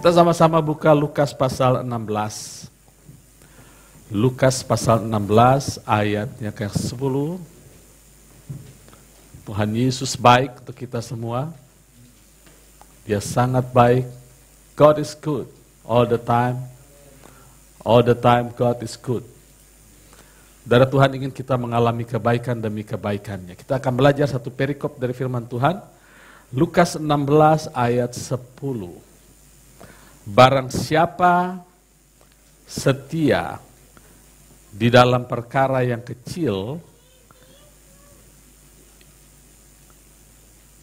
Kita sama-sama buka Lukas pasal 16. Lukas pasal 16 ayatnya ke 10. Tuhan Yesus baik untuk kita semua. Dia sangat baik. God is good all the time. All the time God is good. Darah Tuhan ingin kita mengalami kebaikan demi kebaikannya. Kita akan belajar satu perikop dari firman Tuhan. Lukas 16 ayat 10. Barang siapa setia di dalam perkara yang kecil,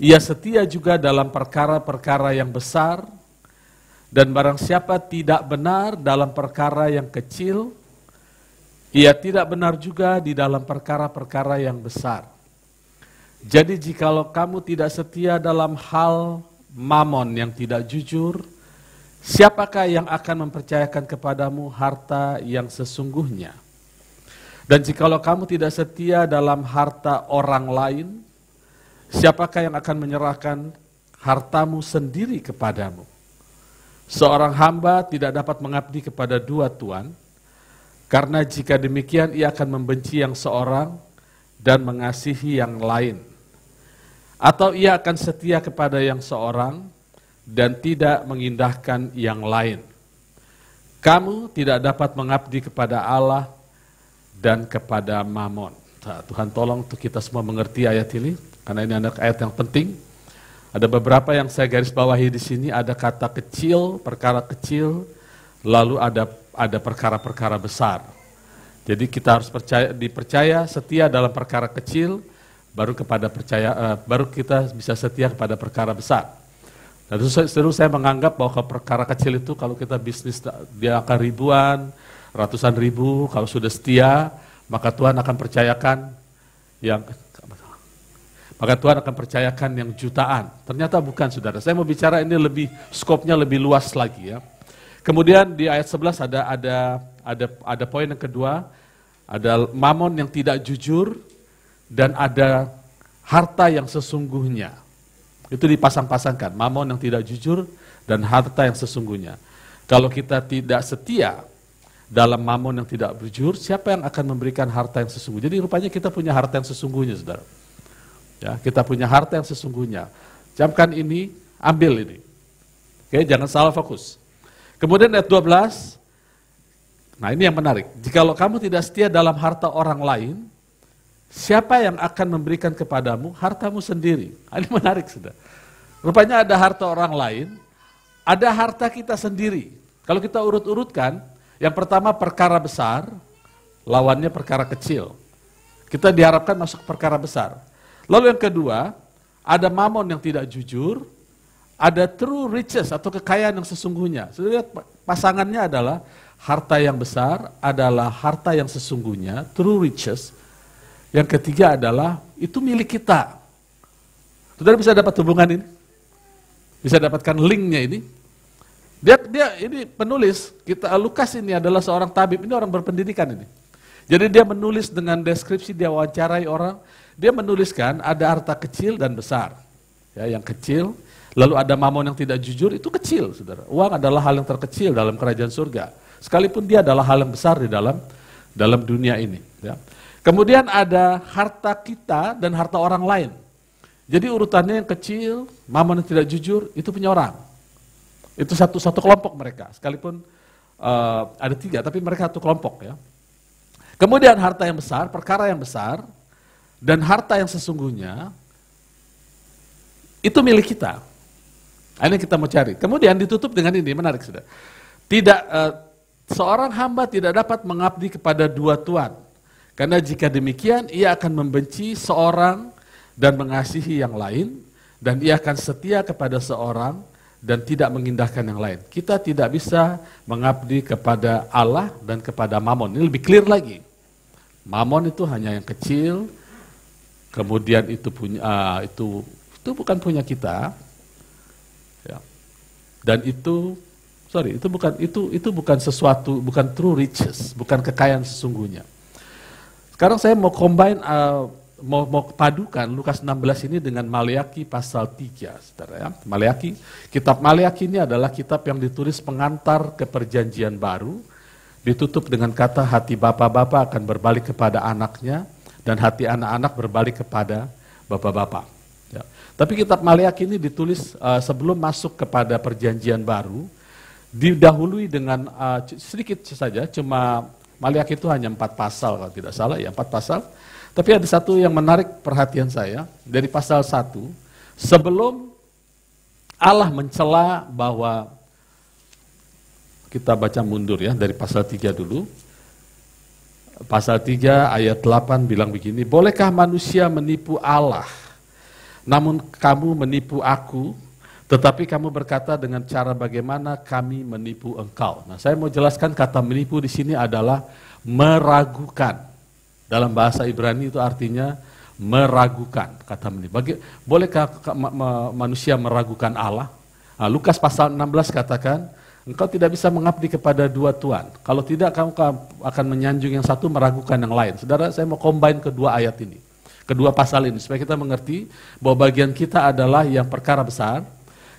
ia setia juga dalam perkara-perkara yang besar, dan barang siapa tidak benar dalam perkara yang kecil, ia tidak benar juga di dalam perkara-perkara yang besar. Jadi jikalau kamu tidak setia dalam hal mamon yang tidak jujur, Siapakah yang akan mempercayakan kepadamu harta yang sesungguhnya? Dan jikalau kamu tidak setia dalam harta orang lain, siapakah yang akan menyerahkan hartamu sendiri kepadamu? Seorang hamba tidak dapat mengabdi kepada dua tuan, karena jika demikian ia akan membenci yang seorang dan mengasihi yang lain. Atau ia akan setia kepada yang seorang dan tidak mengindahkan yang lain. Kamu tidak dapat mengabdi kepada Allah dan kepada Mammon. Nah, Tuhan tolong untuk kita semua mengerti ayat ini, karena ini adalah ayat yang penting. Ada beberapa yang saya garis bawahi di sini, ada kata kecil, perkara kecil, lalu ada ada perkara-perkara besar. Jadi kita harus percaya, dipercaya setia dalam perkara kecil, baru kepada percaya, uh, baru kita bisa setia kepada perkara besar. Nah, terus, terus saya menganggap bahwa perkara kecil itu kalau kita bisnis dia akan ribuan, ratusan ribu, kalau sudah setia, maka Tuhan akan percayakan yang maka Tuhan akan percayakan yang jutaan. Ternyata bukan, saudara. Saya mau bicara ini lebih skopnya lebih luas lagi ya. Kemudian di ayat 11 ada ada ada ada poin yang kedua, ada mamon yang tidak jujur dan ada harta yang sesungguhnya. Itu dipasang-pasangkan, mamon yang tidak jujur dan harta yang sesungguhnya. Kalau kita tidak setia dalam mamon yang tidak jujur, siapa yang akan memberikan harta yang sesungguhnya? Jadi rupanya kita punya harta yang sesungguhnya, saudara. Ya, kita punya harta yang sesungguhnya. Jamkan ini, ambil ini. Oke, jangan salah fokus. Kemudian ayat 12, nah ini yang menarik. Jikalau kamu tidak setia dalam harta orang lain, Siapa yang akan memberikan kepadamu hartamu sendiri? Ini menarik sudah. Rupanya ada harta orang lain, ada harta kita sendiri. Kalau kita urut-urutkan, yang pertama perkara besar, lawannya perkara kecil. Kita diharapkan masuk perkara besar. Lalu yang kedua, ada mamon yang tidak jujur, ada true riches atau kekayaan yang sesungguhnya. Sudah pasangannya adalah harta yang besar adalah harta yang sesungguhnya, true riches. Yang ketiga adalah itu milik kita. Saudara bisa dapat hubungan ini? Bisa dapatkan linknya ini? Dia, dia ini penulis, kita Lukas ini adalah seorang tabib, ini orang berpendidikan ini. Jadi dia menulis dengan deskripsi, dia wawancarai orang, dia menuliskan ada harta kecil dan besar. Ya, yang kecil, lalu ada mamon yang tidak jujur, itu kecil, saudara. Uang adalah hal yang terkecil dalam kerajaan surga. Sekalipun dia adalah hal yang besar di dalam dalam dunia ini. Ya. Kemudian ada harta kita dan harta orang lain. Jadi urutannya yang kecil, mamon yang tidak jujur, itu punya orang. Itu satu satu kelompok mereka, sekalipun uh, ada tiga, tapi mereka satu kelompok ya. Kemudian harta yang besar, perkara yang besar, dan harta yang sesungguhnya, itu milik kita. Ini kita mau cari. Kemudian ditutup dengan ini, menarik sudah. Tidak, uh, seorang hamba tidak dapat mengabdi kepada dua tuan karena jika demikian, ia akan membenci seorang dan mengasihi yang lain, dan ia akan setia kepada seorang dan tidak mengindahkan yang lain. Kita tidak bisa mengabdi kepada Allah dan kepada Mammon. Ini lebih clear lagi. Mammon itu hanya yang kecil, kemudian itu punya uh, itu itu bukan punya kita, ya. dan itu sorry itu bukan itu itu bukan sesuatu bukan true riches, bukan kekayaan sesungguhnya. Sekarang saya mau combine, uh, mau, mau padukan Lukas 16 ini dengan Maleaki pasal 3, saudara ya. Maleaki, kitab Maliaki ini adalah kitab yang ditulis pengantar ke perjanjian baru, ditutup dengan kata hati bapak-bapak akan berbalik kepada anaknya, dan hati anak-anak berbalik kepada bapak-bapak. Ya. Tapi kitab Maliaki ini ditulis uh, sebelum masuk kepada perjanjian baru, didahului dengan uh, sedikit saja, cuma Maliak itu hanya empat pasal kalau tidak salah, ya empat pasal. Tapi ada satu yang menarik perhatian saya dari pasal satu sebelum Allah mencela bahwa kita baca mundur ya dari pasal tiga dulu. Pasal 3 ayat 8 bilang begini, "Bolehkah manusia menipu Allah? Namun kamu menipu aku tetapi kamu berkata dengan cara bagaimana kami menipu engkau. Nah, saya mau jelaskan kata menipu di sini adalah meragukan. Dalam bahasa Ibrani itu artinya meragukan kata menipu. Bagi, bolehkah manusia meragukan Allah? Nah, Lukas pasal 16 katakan, engkau tidak bisa mengabdi kepada dua tuan. Kalau tidak kamu akan menyanjung yang satu meragukan yang lain. Saudara, saya mau combine kedua ayat ini. Kedua pasal ini supaya kita mengerti bahwa bagian kita adalah yang perkara besar,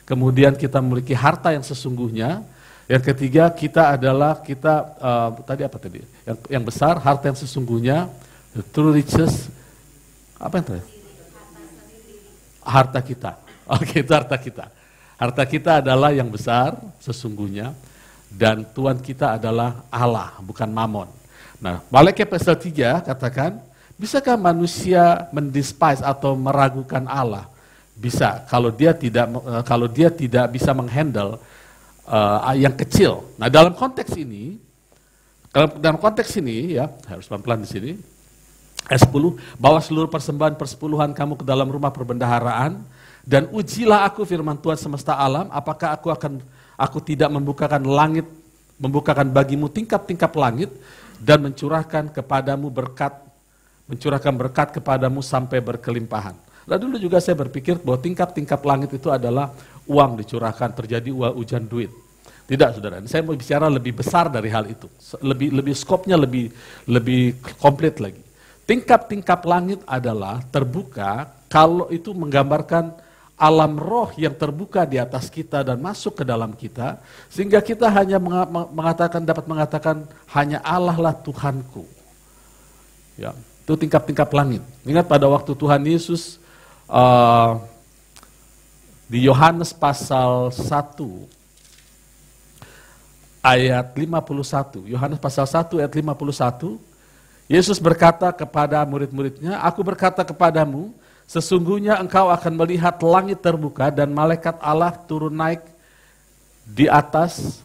kemudian kita memiliki harta yang sesungguhnya. Yang ketiga kita adalah kita uh, tadi apa tadi? Yang, yang besar harta yang sesungguhnya, the true riches apa yang terakhir? Harta kita. Oke, itu harta kita. Harta kita adalah yang besar sesungguhnya dan Tuhan kita adalah Allah, bukan Mamon. Nah, Malaikat pasal 3 katakan, bisakah manusia mendespise atau meragukan Allah? bisa kalau dia tidak eh, kalau dia tidak bisa menghandle uh, yang kecil. Nah dalam konteks ini dalam konteks ini ya harus pelan-pelan di sini S10 bawa seluruh persembahan persepuluhan kamu ke dalam rumah perbendaharaan dan ujilah aku firman Tuhan semesta alam apakah aku akan aku tidak membukakan langit membukakan bagimu tingkap-tingkap langit dan mencurahkan kepadamu berkat mencurahkan berkat kepadamu sampai berkelimpahan. Nah dulu juga saya berpikir bahwa tingkat-tingkat langit itu adalah uang dicurahkan, terjadi uang hujan duit. Tidak, saudara. Saya mau bicara lebih besar dari hal itu. Lebih, lebih skopnya lebih, lebih komplit lagi. Tingkat-tingkat langit adalah terbuka kalau itu menggambarkan alam roh yang terbuka di atas kita dan masuk ke dalam kita, sehingga kita hanya mengatakan dapat mengatakan hanya Allah lah Tuhanku. Ya, itu tingkat-tingkat langit. Ingat pada waktu Tuhan Yesus Eh, di Yohanes pasal 1 ayat 51. Yohanes pasal 1 ayat 51, Yesus berkata kepada murid-muridnya, Aku berkata kepadamu, sesungguhnya engkau akan melihat langit terbuka dan malaikat Allah turun naik di atas,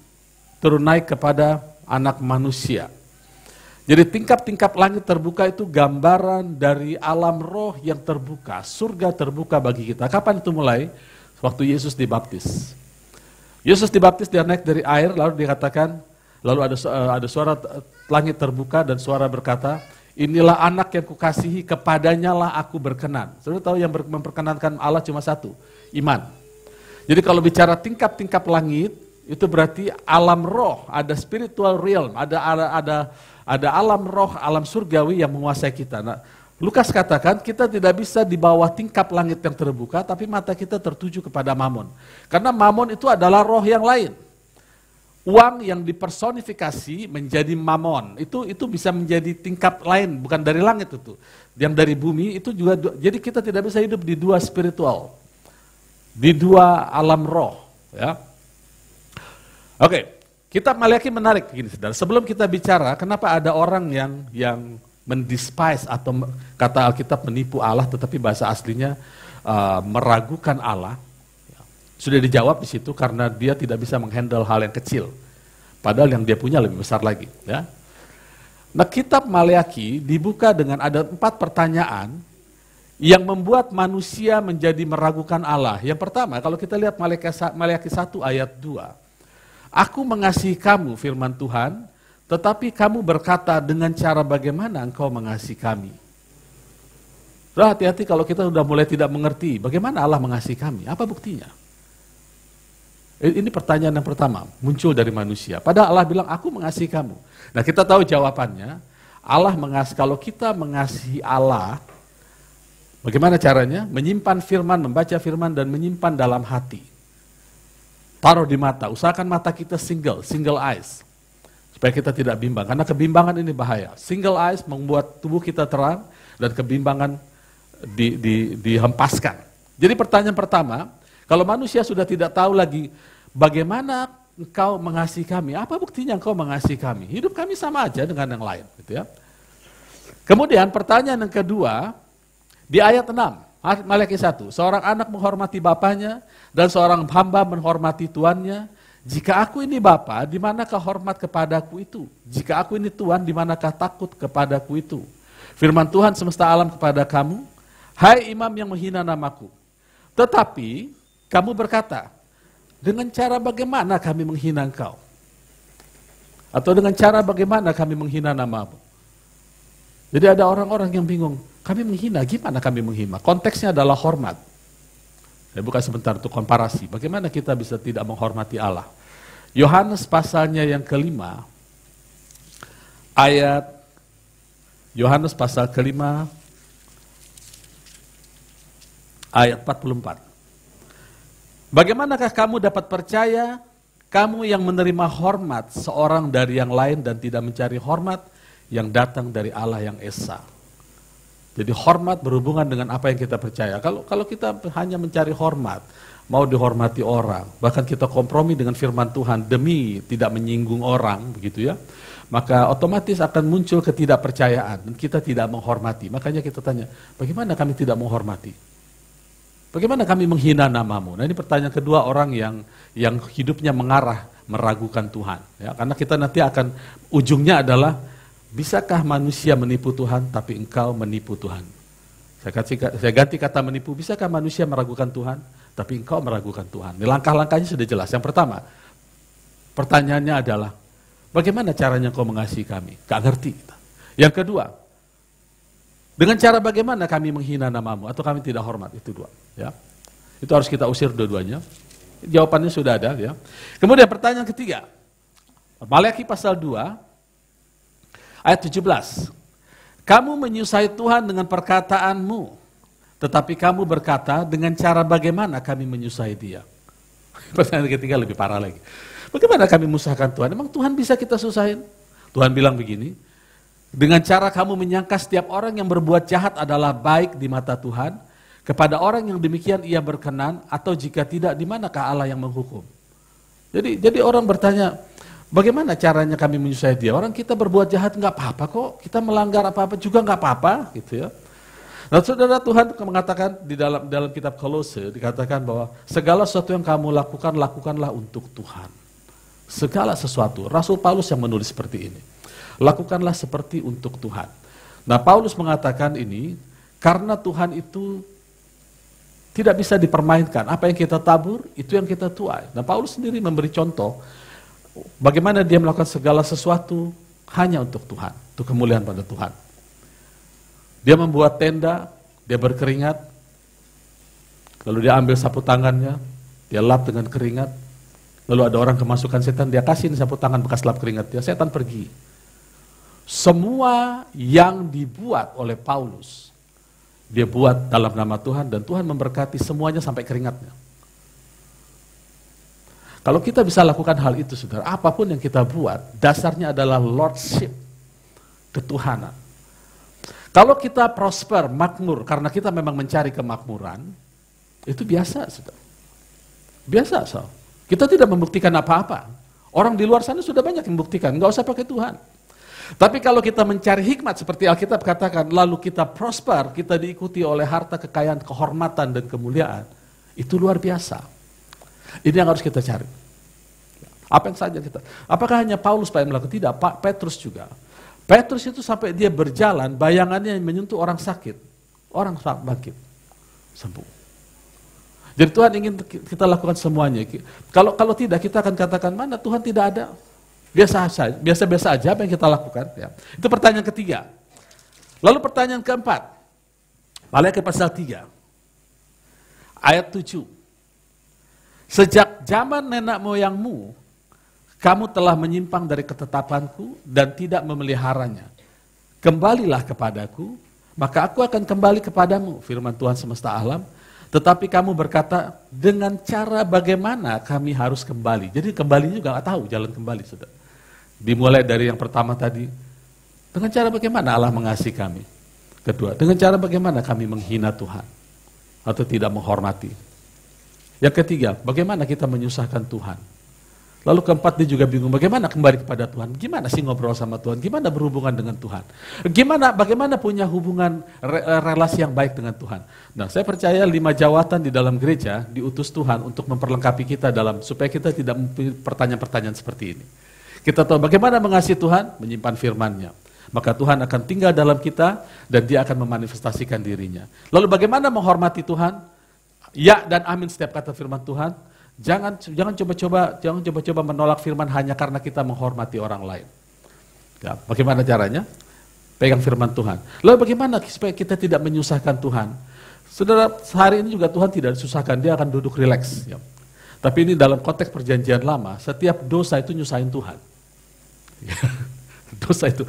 turun naik kepada anak manusia. Jadi tingkat-tingkat langit terbuka itu gambaran dari alam roh yang terbuka, surga terbuka bagi kita. Kapan itu mulai? Waktu Yesus dibaptis. Yesus dibaptis dia naik dari air lalu dikatakan, lalu ada eh, ada suara langit terbuka dan suara berkata, "Inilah anak yang kukasihi, kepadanya lah aku berkenan." Saudara tahu yang memperkenankan Allah cuma satu, iman. Jadi kalau bicara tingkat-tingkat langit, itu berarti alam roh, ada spiritual realm, ada ada ada ada alam roh, alam surgawi yang menguasai kita. Nah, Lukas katakan kita tidak bisa di bawah tingkap langit yang terbuka, tapi mata kita tertuju kepada mamon. Karena mamon itu adalah roh yang lain. Uang yang dipersonifikasi menjadi mamon, itu itu bisa menjadi tingkap lain, bukan dari langit itu. Yang dari bumi itu juga, jadi kita tidak bisa hidup di dua spiritual, di dua alam roh. Ya. Oke, okay. Kitab Maliaki menarik gini saudara. Sebelum kita bicara, kenapa ada orang yang yang mendispise atau kata Alkitab menipu Allah, tetapi bahasa aslinya uh, meragukan Allah? Ya. Sudah dijawab di situ karena dia tidak bisa menghandle hal yang kecil. Padahal yang dia punya lebih besar lagi. Ya. Nah kitab Maliaki dibuka dengan ada empat pertanyaan yang membuat manusia menjadi meragukan Allah. Yang pertama, kalau kita lihat Maliaki 1 ayat 2, Aku mengasihi kamu, firman Tuhan, tetapi kamu berkata dengan cara bagaimana engkau mengasihi kami. Sudah hati-hati kalau kita sudah mulai tidak mengerti bagaimana Allah mengasihi kami, apa buktinya? Ini pertanyaan yang pertama, muncul dari manusia. Padahal Allah bilang, aku mengasihi kamu. Nah kita tahu jawabannya, Allah mengasihi, kalau kita mengasihi Allah, bagaimana caranya? Menyimpan firman, membaca firman, dan menyimpan dalam hati. Taruh di mata, usahakan mata kita single, single eyes. Supaya kita tidak bimbang, karena kebimbangan ini bahaya. Single eyes membuat tubuh kita terang dan kebimbangan di, di, dihempaskan. Jadi pertanyaan pertama, kalau manusia sudah tidak tahu lagi bagaimana engkau mengasihi kami, apa buktinya engkau mengasihi kami? Hidup kami sama aja dengan yang lain. Gitu ya. Kemudian pertanyaan yang kedua, di ayat 6, Malaikat satu, seorang anak menghormati bapaknya dan seorang hamba menghormati tuannya. Jika aku ini bapa, di manakah hormat kepadaku itu? Jika aku ini tuan, di manakah takut kepadaku itu? Firman Tuhan semesta alam kepada kamu, Hai imam yang menghina namaku. Tetapi kamu berkata, dengan cara bagaimana kami menghina engkau? Atau dengan cara bagaimana kami menghina namamu? Jadi ada orang-orang yang bingung, kami menghina, gimana kami menghina? Konteksnya adalah hormat. Saya eh, buka sebentar untuk komparasi, bagaimana kita bisa tidak menghormati Allah. Yohanes pasalnya yang kelima, ayat Yohanes pasal kelima, ayat 44. Bagaimanakah kamu dapat percaya kamu yang menerima hormat seorang dari yang lain dan tidak mencari hormat yang datang dari Allah yang Esa? Jadi hormat berhubungan dengan apa yang kita percaya. Kalau kalau kita hanya mencari hormat, mau dihormati orang, bahkan kita kompromi dengan firman Tuhan demi tidak menyinggung orang, begitu ya. Maka otomatis akan muncul ketidakpercayaan dan kita tidak menghormati. Makanya kita tanya, bagaimana kami tidak menghormati? Bagaimana kami menghina namamu? Nah ini pertanyaan kedua orang yang yang hidupnya mengarah meragukan Tuhan. Ya, karena kita nanti akan ujungnya adalah Bisakah manusia menipu Tuhan, tapi engkau menipu Tuhan? Saya ganti, kata menipu, bisakah manusia meragukan Tuhan, tapi engkau meragukan Tuhan? langkah-langkahnya sudah jelas. Yang pertama, pertanyaannya adalah, bagaimana caranya kau mengasihi kami? Gak ngerti. Yang kedua, dengan cara bagaimana kami menghina namamu atau kami tidak hormat? Itu dua. Ya. Itu harus kita usir dua-duanya. Jawabannya sudah ada. Ya. Kemudian pertanyaan ketiga, Maliaki pasal 2, Ayat 17. Kamu menyusai Tuhan dengan perkataanmu, tetapi kamu berkata dengan cara bagaimana kami menyusai dia. Pertanyaan ketiga lebih parah lagi. Bagaimana kami musahkan Tuhan? Emang Tuhan bisa kita susahin? Tuhan bilang begini, dengan cara kamu menyangka setiap orang yang berbuat jahat adalah baik di mata Tuhan, kepada orang yang demikian ia berkenan, atau jika tidak, di manakah Allah yang menghukum? Jadi, jadi orang bertanya, Bagaimana caranya kami menyusahkan dia? Orang kita berbuat jahat nggak apa-apa kok, kita melanggar apa-apa juga nggak apa-apa gitu ya. Nah saudara Tuhan mengatakan di dalam dalam kitab Kolose dikatakan bahwa segala sesuatu yang kamu lakukan, lakukanlah untuk Tuhan. Segala sesuatu, Rasul Paulus yang menulis seperti ini. Lakukanlah seperti untuk Tuhan. Nah Paulus mengatakan ini karena Tuhan itu tidak bisa dipermainkan. Apa yang kita tabur, itu yang kita tuai. Nah Paulus sendiri memberi contoh bagaimana dia melakukan segala sesuatu hanya untuk Tuhan, untuk kemuliaan pada Tuhan. Dia membuat tenda, dia berkeringat, lalu dia ambil sapu tangannya, dia lap dengan keringat, lalu ada orang kemasukan setan, dia kasih sapu tangan bekas lap keringat dia, setan pergi. Semua yang dibuat oleh Paulus, dia buat dalam nama Tuhan dan Tuhan memberkati semuanya sampai keringatnya. Kalau kita bisa lakukan hal itu, saudara, apapun yang kita buat, dasarnya adalah lordship, ketuhanan. Kalau kita prosper, makmur, karena kita memang mencari kemakmuran, itu biasa, saudara. Biasa, so. Kita tidak membuktikan apa-apa. Orang di luar sana sudah banyak yang membuktikan, nggak usah pakai Tuhan. Tapi kalau kita mencari hikmat seperti Alkitab katakan, lalu kita prosper, kita diikuti oleh harta, kekayaan, kehormatan, dan kemuliaan, itu luar biasa. Ini yang harus kita cari. Apa yang saja kita. Apakah hanya Paulus yang melakukan? Tidak, Pak Petrus juga. Petrus itu sampai dia berjalan, bayangannya menyentuh orang sakit. Orang sakit. Sembuh. Jadi Tuhan ingin kita lakukan semuanya. Kalau kalau tidak kita akan katakan mana Tuhan tidak ada. Biasa saja, biasa-biasa aja apa yang kita lakukan. Ya. Itu pertanyaan ketiga. Lalu pertanyaan keempat. Malaikat pasal 3. Ayat 7. Sejak zaman nenek moyangmu, kamu telah menyimpang dari ketetapanku dan tidak memeliharanya. Kembalilah kepadaku, maka aku akan kembali kepadamu, firman Tuhan semesta alam. Tetapi kamu berkata, dengan cara bagaimana kami harus kembali. Jadi kembali juga nggak tahu jalan kembali, sudah. Dimulai dari yang pertama tadi, dengan cara bagaimana Allah mengasihi kami. Kedua, dengan cara bagaimana kami menghina Tuhan atau tidak menghormati. Yang ketiga, bagaimana kita menyusahkan Tuhan? Lalu keempat dia juga bingung, bagaimana kembali kepada Tuhan? Gimana sih ngobrol sama Tuhan? Gimana berhubungan dengan Tuhan? Gimana, bagaimana punya hubungan eh, relasi yang baik dengan Tuhan? Nah, saya percaya lima jawatan di dalam gereja diutus Tuhan untuk memperlengkapi kita dalam supaya kita tidak mempunyai pertanyaan-pertanyaan seperti ini. Kita tahu bagaimana mengasihi Tuhan, menyimpan firman-Nya. Maka Tuhan akan tinggal dalam kita dan dia akan memanifestasikan dirinya. Lalu bagaimana menghormati Tuhan? ya dan amin setiap kata firman Tuhan. Jangan jangan coba-coba jangan coba-coba menolak firman hanya karena kita menghormati orang lain. Ya, bagaimana caranya? Pegang firman Tuhan. Lalu bagaimana supaya kita tidak menyusahkan Tuhan? Saudara, hari ini juga Tuhan tidak disusahkan, dia akan duduk rileks. Ya. Tapi ini dalam konteks perjanjian lama, setiap dosa itu nyusahin Tuhan. dosa itu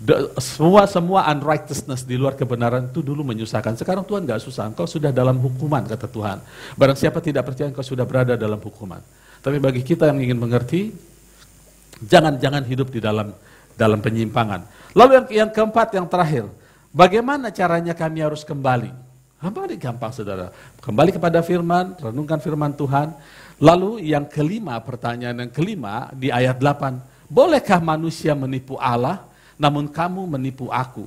do, semua semua unrighteousness di luar kebenaran itu dulu menyusahkan sekarang Tuhan nggak susah engkau sudah dalam hukuman kata Tuhan barang siapa tidak percaya engkau sudah berada dalam hukuman tapi bagi kita yang ingin mengerti jangan-jangan hidup di dalam dalam penyimpangan lalu yang, yang keempat yang terakhir bagaimana caranya kami harus kembali Kembali gampang saudara. Kembali kepada firman, renungkan firman Tuhan. Lalu yang kelima, pertanyaan yang kelima di ayat 8 bolehkah manusia menipu Allah, namun kamu menipu aku?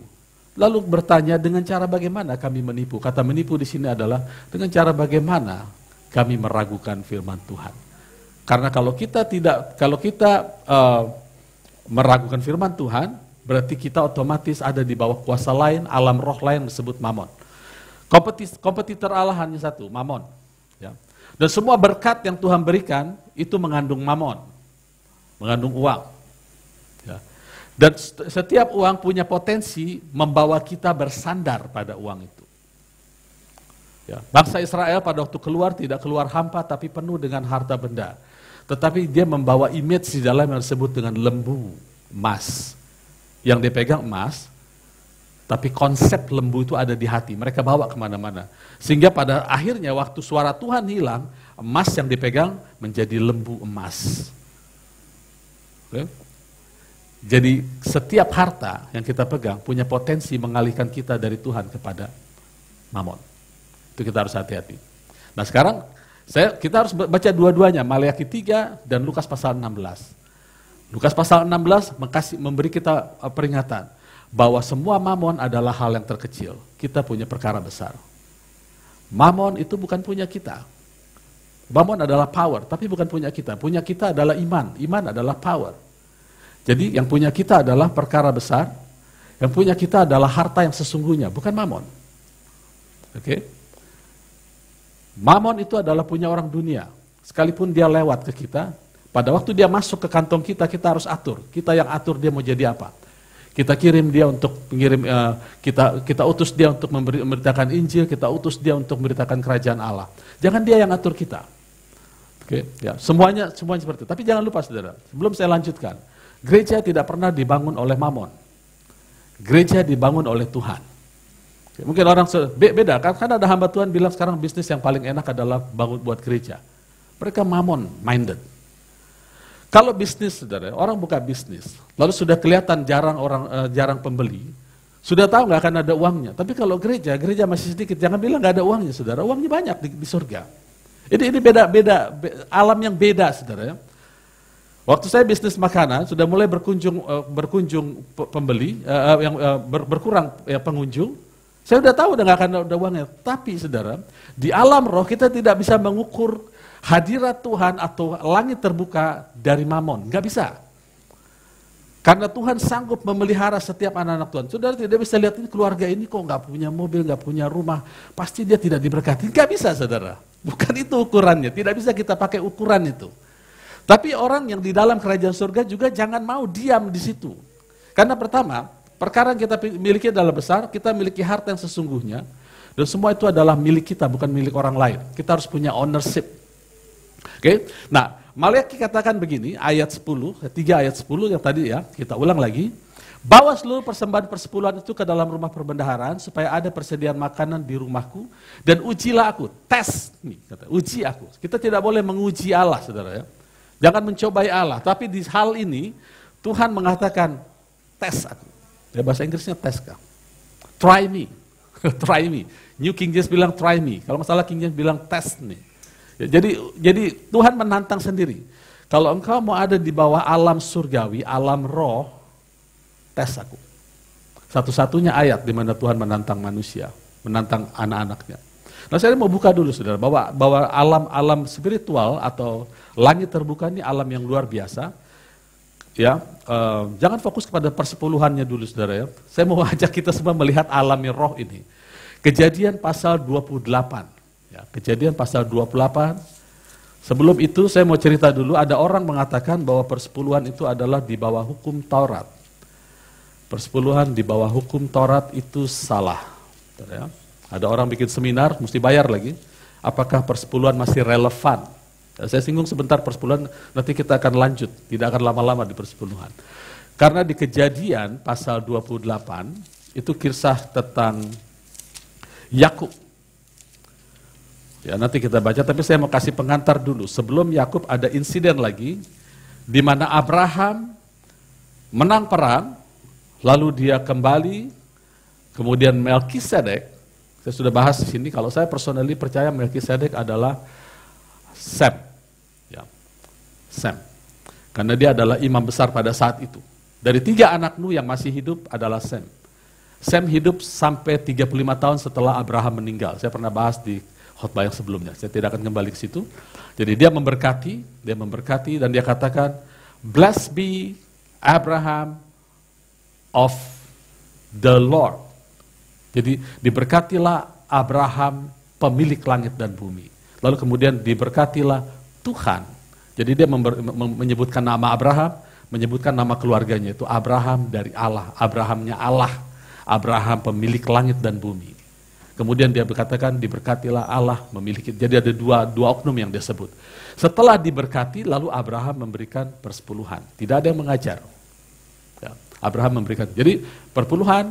Lalu bertanya, dengan cara bagaimana kami menipu? Kata menipu di sini adalah dengan cara bagaimana kami meragukan firman Tuhan. Karena kalau kita tidak, kalau kita uh, meragukan firman Tuhan, berarti kita otomatis ada di bawah kuasa lain, alam roh lain disebut mamon. Kompetis, kompetitor Allah hanya satu, mamon. Ya. Dan semua berkat yang Tuhan berikan itu mengandung mamon, mengandung uang. Ya. Dan setiap uang punya potensi membawa kita bersandar pada uang itu. Ya. Bangsa Israel pada waktu keluar tidak keluar hampa tapi penuh dengan harta benda. Tetapi dia membawa image di dalam yang disebut dengan lembu emas. Yang dipegang emas, tapi konsep lembu itu ada di hati. Mereka bawa kemana-mana. Sehingga pada akhirnya waktu suara Tuhan hilang, emas yang dipegang menjadi lembu emas. Ya. Jadi setiap harta yang kita pegang punya potensi mengalihkan kita dari Tuhan kepada mamon. Itu kita harus hati-hati. Nah sekarang saya, kita harus baca dua-duanya, Maliaki 3 dan Lukas pasal 16. Lukas pasal 16 mengkasih, memberi kita uh, peringatan bahwa semua mamon adalah hal yang terkecil. Kita punya perkara besar. Mamon itu bukan punya kita. Mamon adalah power, tapi bukan punya kita. Punya kita adalah iman. Iman adalah power. Jadi yang punya kita adalah perkara besar, yang punya kita adalah harta yang sesungguhnya, bukan mamon. Oke? Okay? Mamon itu adalah punya orang dunia. Sekalipun dia lewat ke kita, pada waktu dia masuk ke kantong kita, kita harus atur. Kita yang atur dia mau jadi apa. Kita kirim dia untuk mengirim eh, kita kita utus dia untuk memberitakan Injil, kita utus dia untuk memberitakan kerajaan Allah. Jangan dia yang atur kita. Oke, okay? ya, semuanya semuanya seperti itu. Tapi jangan lupa Saudara, sebelum saya lanjutkan, Gereja tidak pernah dibangun oleh mamon. Gereja dibangun oleh Tuhan. Ya, mungkin orang beda kan, kan, ada hamba Tuhan bilang sekarang bisnis yang paling enak adalah bangun buat gereja. Mereka mamon minded. Kalau bisnis saudara, orang buka bisnis, lalu sudah kelihatan jarang orang eh, jarang pembeli, sudah tahu nggak akan ada uangnya. Tapi kalau gereja, gereja masih sedikit. Jangan bilang nggak ada uangnya, saudara. Uangnya banyak di, di surga. Ini ini beda beda alam yang beda, saudara. Ya. Waktu saya bisnis makanan sudah mulai berkunjung eh, berkunjung pembeli eh, eh, yang berkurang ya, pengunjung, saya sudah tahu udah nggak akan ada uangnya. Tapi saudara, di alam roh kita tidak bisa mengukur hadirat Tuhan atau langit terbuka dari mamon, nggak bisa. Karena Tuhan sanggup memelihara setiap anak-anak Tuhan. Saudara tidak bisa lihat ini keluarga ini kok nggak punya mobil, nggak punya rumah, pasti dia tidak diberkati. Nggak bisa saudara. Bukan itu ukurannya, tidak bisa kita pakai ukuran itu. Tapi orang yang di dalam kerajaan surga juga jangan mau diam di situ. Karena pertama, perkara yang kita miliki adalah besar, kita miliki harta yang sesungguhnya, dan semua itu adalah milik kita, bukan milik orang lain. Kita harus punya ownership. Oke, okay? nah Malaikat katakan begini, ayat 10, 3 ayat 10 yang tadi ya, kita ulang lagi. Bawa seluruh persembahan persepuluhan itu ke dalam rumah perbendaharaan supaya ada persediaan makanan di rumahku dan ujilah aku, tes nih kata, uji aku. Kita tidak boleh menguji Allah, Saudara ya. Jangan mencobai Allah. Tapi di hal ini Tuhan mengatakan tes aku. Ya bahasa Inggrisnya tes kamu. Try me. try me. New King James bilang try me. Kalau masalah King James bilang test me. Ya, jadi jadi Tuhan menantang sendiri. Kalau engkau mau ada di bawah alam surgawi, alam roh, tes aku. Satu-satunya ayat di mana Tuhan menantang manusia, menantang anak-anaknya. Nah saya mau buka dulu saudara, bahwa, bahwa alam-alam spiritual atau Langit terbuka ini alam yang luar biasa. Ya, eh, jangan fokus kepada persepuluhannya dulu saudara ya. Saya mau ajak kita semua melihat alam roh ini. Kejadian pasal 28. Ya, kejadian pasal 28. Sebelum itu saya mau cerita dulu ada orang mengatakan bahwa persepuluhan itu adalah di bawah hukum Taurat. Persepuluhan di bawah hukum Taurat itu salah. Ya. Ada orang bikin seminar, mesti bayar lagi. Apakah persepuluhan masih relevan? Eh, saya singgung sebentar persepuluhan, nanti kita akan lanjut, tidak akan lama-lama di persepuluhan. Karena di kejadian pasal 28, itu kisah tentang Yakub. Ya, nanti kita baca, tapi saya mau kasih pengantar dulu. Sebelum Yakub ada insiden lagi, di mana Abraham menang perang, lalu dia kembali, kemudian Melkisedek, saya sudah bahas di sini, kalau saya personally percaya Melkisedek adalah Sem. Ya. Sem. Karena dia adalah imam besar pada saat itu. Dari tiga anak Nuh yang masih hidup adalah Sem. Sem hidup sampai 35 tahun setelah Abraham meninggal. Saya pernah bahas di khotbah yang sebelumnya. Saya tidak akan kembali ke situ. Jadi dia memberkati, dia memberkati dan dia katakan, Blessed be Abraham of the Lord. Jadi diberkatilah Abraham pemilik langit dan bumi. Lalu kemudian diberkatilah Tuhan. Jadi dia menyebutkan nama Abraham, menyebutkan nama keluarganya itu Abraham dari Allah, Abrahamnya Allah, Abraham pemilik langit dan bumi. Kemudian dia berkatakan diberkatilah Allah memiliki. Jadi ada dua dua oknum yang dia sebut. Setelah diberkati lalu Abraham memberikan persepuluhan. Tidak ada yang mengajar. Ya, Abraham memberikan. Jadi perpuluhan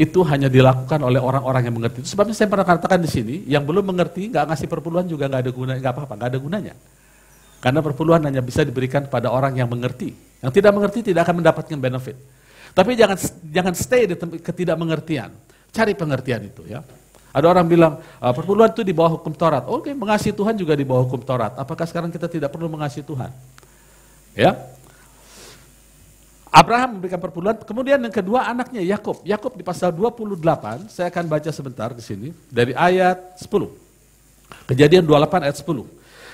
itu hanya dilakukan oleh orang-orang yang mengerti. Sebabnya saya pernah katakan di sini, yang belum mengerti nggak ngasih perpuluhan juga nggak ada gunanya, nggak apa-apa, nggak ada gunanya. Karena perpuluhan hanya bisa diberikan pada orang yang mengerti. Yang tidak mengerti tidak akan mendapatkan benefit. Tapi jangan jangan stay di ketidakmengertian. Cari pengertian itu ya. Ada orang bilang ah, perpuluhan itu di bawah hukum Taurat. Oke, mengasihi Tuhan juga di bawah hukum Taurat. Apakah sekarang kita tidak perlu mengasihi Tuhan? Ya, Abraham memberikan perpuluhan. Kemudian yang kedua anaknya Yakub. Yakub di pasal 28, saya akan baca sebentar di sini dari ayat 10. Kejadian 28 ayat 10.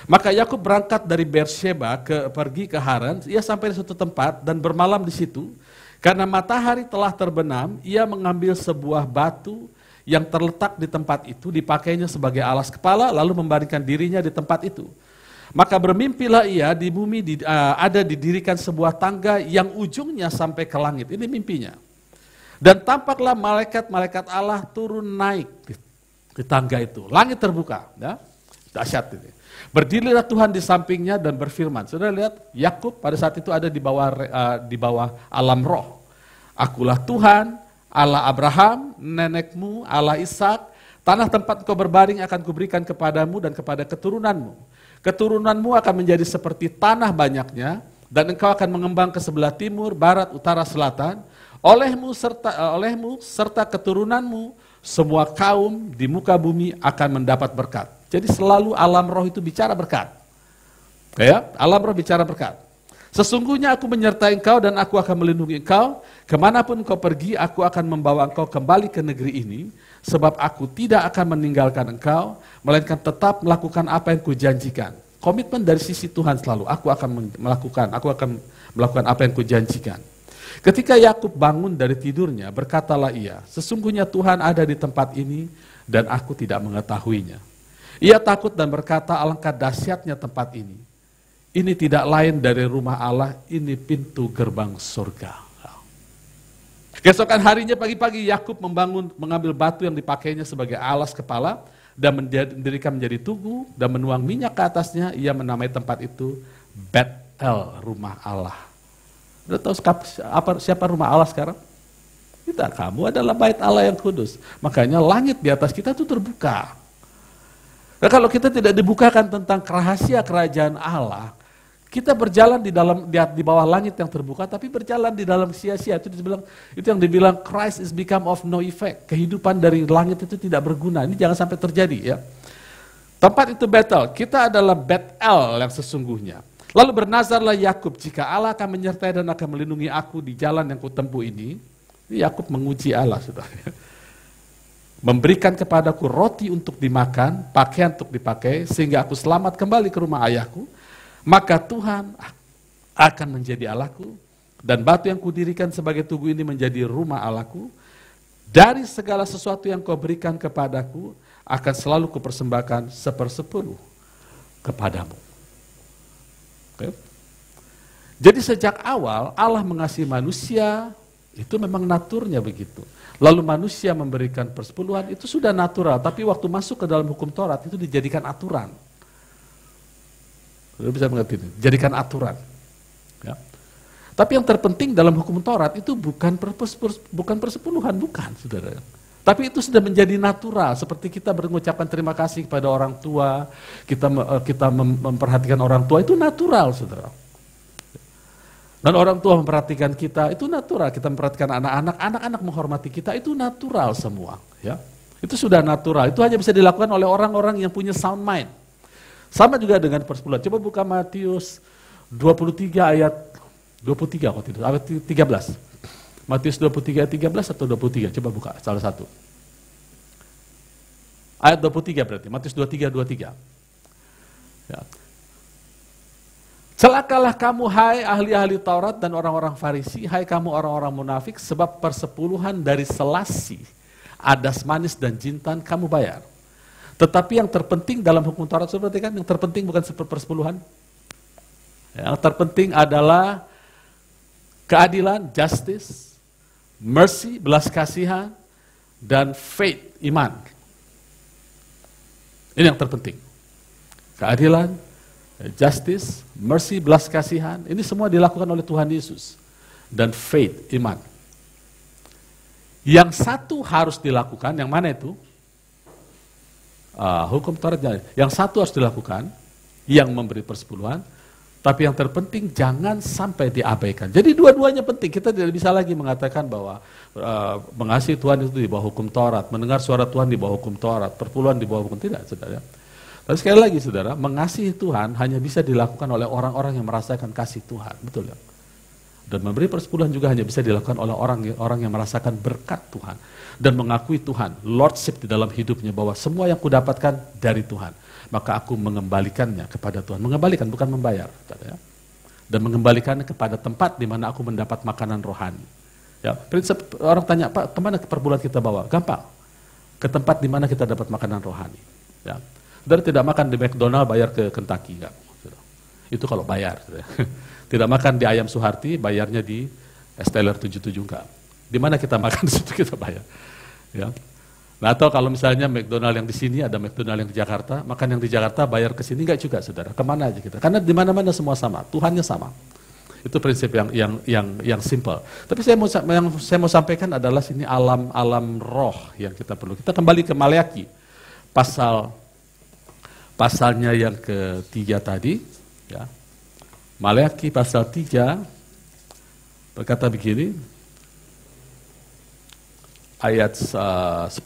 Maka Yakub berangkat dari Beersheba ke pergi ke Haran, ia sampai di suatu tempat dan bermalam di situ. Karena matahari telah terbenam, ia mengambil sebuah batu yang terletak di tempat itu, dipakainya sebagai alas kepala, lalu membaringkan dirinya di tempat itu. Maka bermimpilah ia di bumi di, uh, ada didirikan sebuah tangga yang ujungnya sampai ke langit. Ini mimpinya. Dan tampaklah malaikat-malaikat Allah turun naik di, di tangga itu. Langit terbuka. Ya. Dahsyat ini. Berdirilah Tuhan di sampingnya dan berfirman. Sudah lihat Yakub pada saat itu ada di bawah uh, di bawah alam roh. Akulah Tuhan, Allah Abraham, nenekmu, Allah Ishak, tanah tempat kau berbaring akan kuberikan kepadamu dan kepada keturunanmu Keturunanmu akan menjadi seperti tanah banyaknya, dan engkau akan mengembang ke sebelah timur, barat, utara, selatan. Olehmu serta eh, olehmu serta keturunanmu, semua kaum di muka bumi akan mendapat berkat. Jadi selalu alam roh itu bicara berkat. Ya, alam roh bicara berkat. Sesungguhnya aku menyertai engkau dan aku akan melindungi engkau. Kemanapun engkau pergi, aku akan membawa engkau kembali ke negeri ini Sebab aku tidak akan meninggalkan engkau, melainkan tetap melakukan apa yang kujanjikan. Komitmen dari sisi Tuhan selalu, aku akan melakukan, aku akan melakukan apa yang kujanjikan. Ketika Yakub bangun dari tidurnya, berkatalah ia, sesungguhnya Tuhan ada di tempat ini dan aku tidak mengetahuinya. Ia takut dan berkata, alangkah dahsyatnya tempat ini. Ini tidak lain dari rumah Allah, ini pintu gerbang surga. Keesokan harinya pagi-pagi Yakub membangun mengambil batu yang dipakainya sebagai alas kepala dan mendirikan menjadi tugu dan menuang minyak ke atasnya. Ia menamai tempat itu Betel, rumah Allah. Udah tahu siapa, siapa rumah Allah sekarang? Kita, kamu adalah bait Allah yang kudus. Makanya langit di atas kita itu terbuka. Nah, kalau kita tidak dibukakan tentang rahasia kerajaan Allah, kita berjalan di dalam di, di bawah langit yang terbuka, tapi berjalan di dalam sia-sia. Itu dibilang itu yang dibilang Christ is become of no effect. Kehidupan dari langit itu tidak berguna. Ini jangan sampai terjadi ya. Tempat itu battle. Kita adalah Bethel yang sesungguhnya. Lalu bernazarlah Yakub, jika Allah akan menyertai dan akan melindungi aku di jalan yang kutempuh ini. Yakub menguji Allah, sudah. Memberikan kepadaku roti untuk dimakan, pakaian untuk dipakai, sehingga aku selamat kembali ke rumah ayahku maka Tuhan akan menjadi Allahku dan batu yang kudirikan sebagai tugu ini menjadi rumah Allahku. Dari segala sesuatu yang kau berikan kepadaku akan selalu kupersembahkan sepersepuluh kepadamu. Okay. Jadi sejak awal Allah mengasihi manusia itu memang naturnya begitu. Lalu manusia memberikan persepuluhan itu sudah natural, tapi waktu masuk ke dalam hukum Taurat itu dijadikan aturan. Sudah bisa mengerti ini, Jadikan aturan. Ya. Tapi yang terpenting dalam hukum Taurat itu bukan perpus, bukan persepuluhan, bukan, saudara. Tapi itu sudah menjadi natural, seperti kita mengucapkan terima kasih kepada orang tua, kita eh, kita memperhatikan orang tua itu natural, saudara. Dan orang tua memperhatikan kita itu natural, kita memperhatikan anak-anak, anak-anak menghormati kita itu natural semua, ya. Itu sudah natural, itu hanya bisa dilakukan oleh orang-orang yang punya sound mind. Sama juga dengan persepuluhan. Coba buka Matius 23 ayat 23 kalau tidak ayat 13. Matius 23 ayat 13 atau 23? Coba buka salah satu. Ayat 23 berarti, Matius 23, 23. Ya. Celakalah kamu hai ahli-ahli Taurat dan orang-orang Farisi, hai kamu orang-orang munafik, sebab persepuluhan dari selasi, adas manis dan jintan kamu bayar. Tetapi yang terpenting dalam hukum Taurat seperti kan yang terpenting bukan sepersepuluhan, Yang terpenting adalah keadilan, justice, mercy, belas kasihan, dan faith, iman. Ini yang terpenting. Keadilan, justice, mercy, belas kasihan, ini semua dilakukan oleh Tuhan Yesus. Dan faith, iman. Yang satu harus dilakukan, yang mana itu? uh, hukum Tauratnya. Yang satu harus dilakukan, yang memberi persepuluhan, tapi yang terpenting jangan sampai diabaikan. Jadi dua-duanya penting. Kita tidak bisa lagi mengatakan bahwa uh, mengasihi Tuhan itu di bawah hukum Taurat, mendengar suara Tuhan di bawah hukum Taurat, perpuluhan di bawah hukum tidak, saudara. Tapi sekali lagi saudara, mengasihi Tuhan hanya bisa dilakukan oleh orang-orang yang merasakan kasih Tuhan, betul ya? Dan memberi persepuluhan juga hanya bisa dilakukan oleh orang orang yang merasakan berkat Tuhan dan mengakui Tuhan, Lordship di dalam hidupnya bahwa semua yang kudapatkan dari Tuhan. Maka aku mengembalikannya kepada Tuhan. Mengembalikan bukan membayar. Ya. Dan mengembalikannya kepada tempat di mana aku mendapat makanan rohani. Ya, prinsip orang tanya, Pak, kemana ke perbulan kita bawa? Gampang. Ke tempat di mana kita dapat makanan rohani. Ya. Dan tidak makan di McDonald, bayar ke Kentucky. Enggak. Itu kalau bayar. Ya. Tidak makan di Ayam Suharti, bayarnya di Esteller 77 enggak. Di mana kita makan di situ kita bayar. Ya. Nah, atau kalau misalnya McDonald yang di sini ada McDonald yang di Jakarta, makan yang di Jakarta bayar ke sini enggak juga, Saudara. Kemana aja kita? Karena di mana-mana semua sama, Tuhannya sama. Itu prinsip yang yang yang yang simple. Tapi saya mau yang saya mau sampaikan adalah sini alam alam roh yang kita perlu. Kita kembali ke Maleaki pasal pasalnya yang ketiga tadi, ya. Maleaki pasal tiga berkata begini, ayat eh, uh, 10.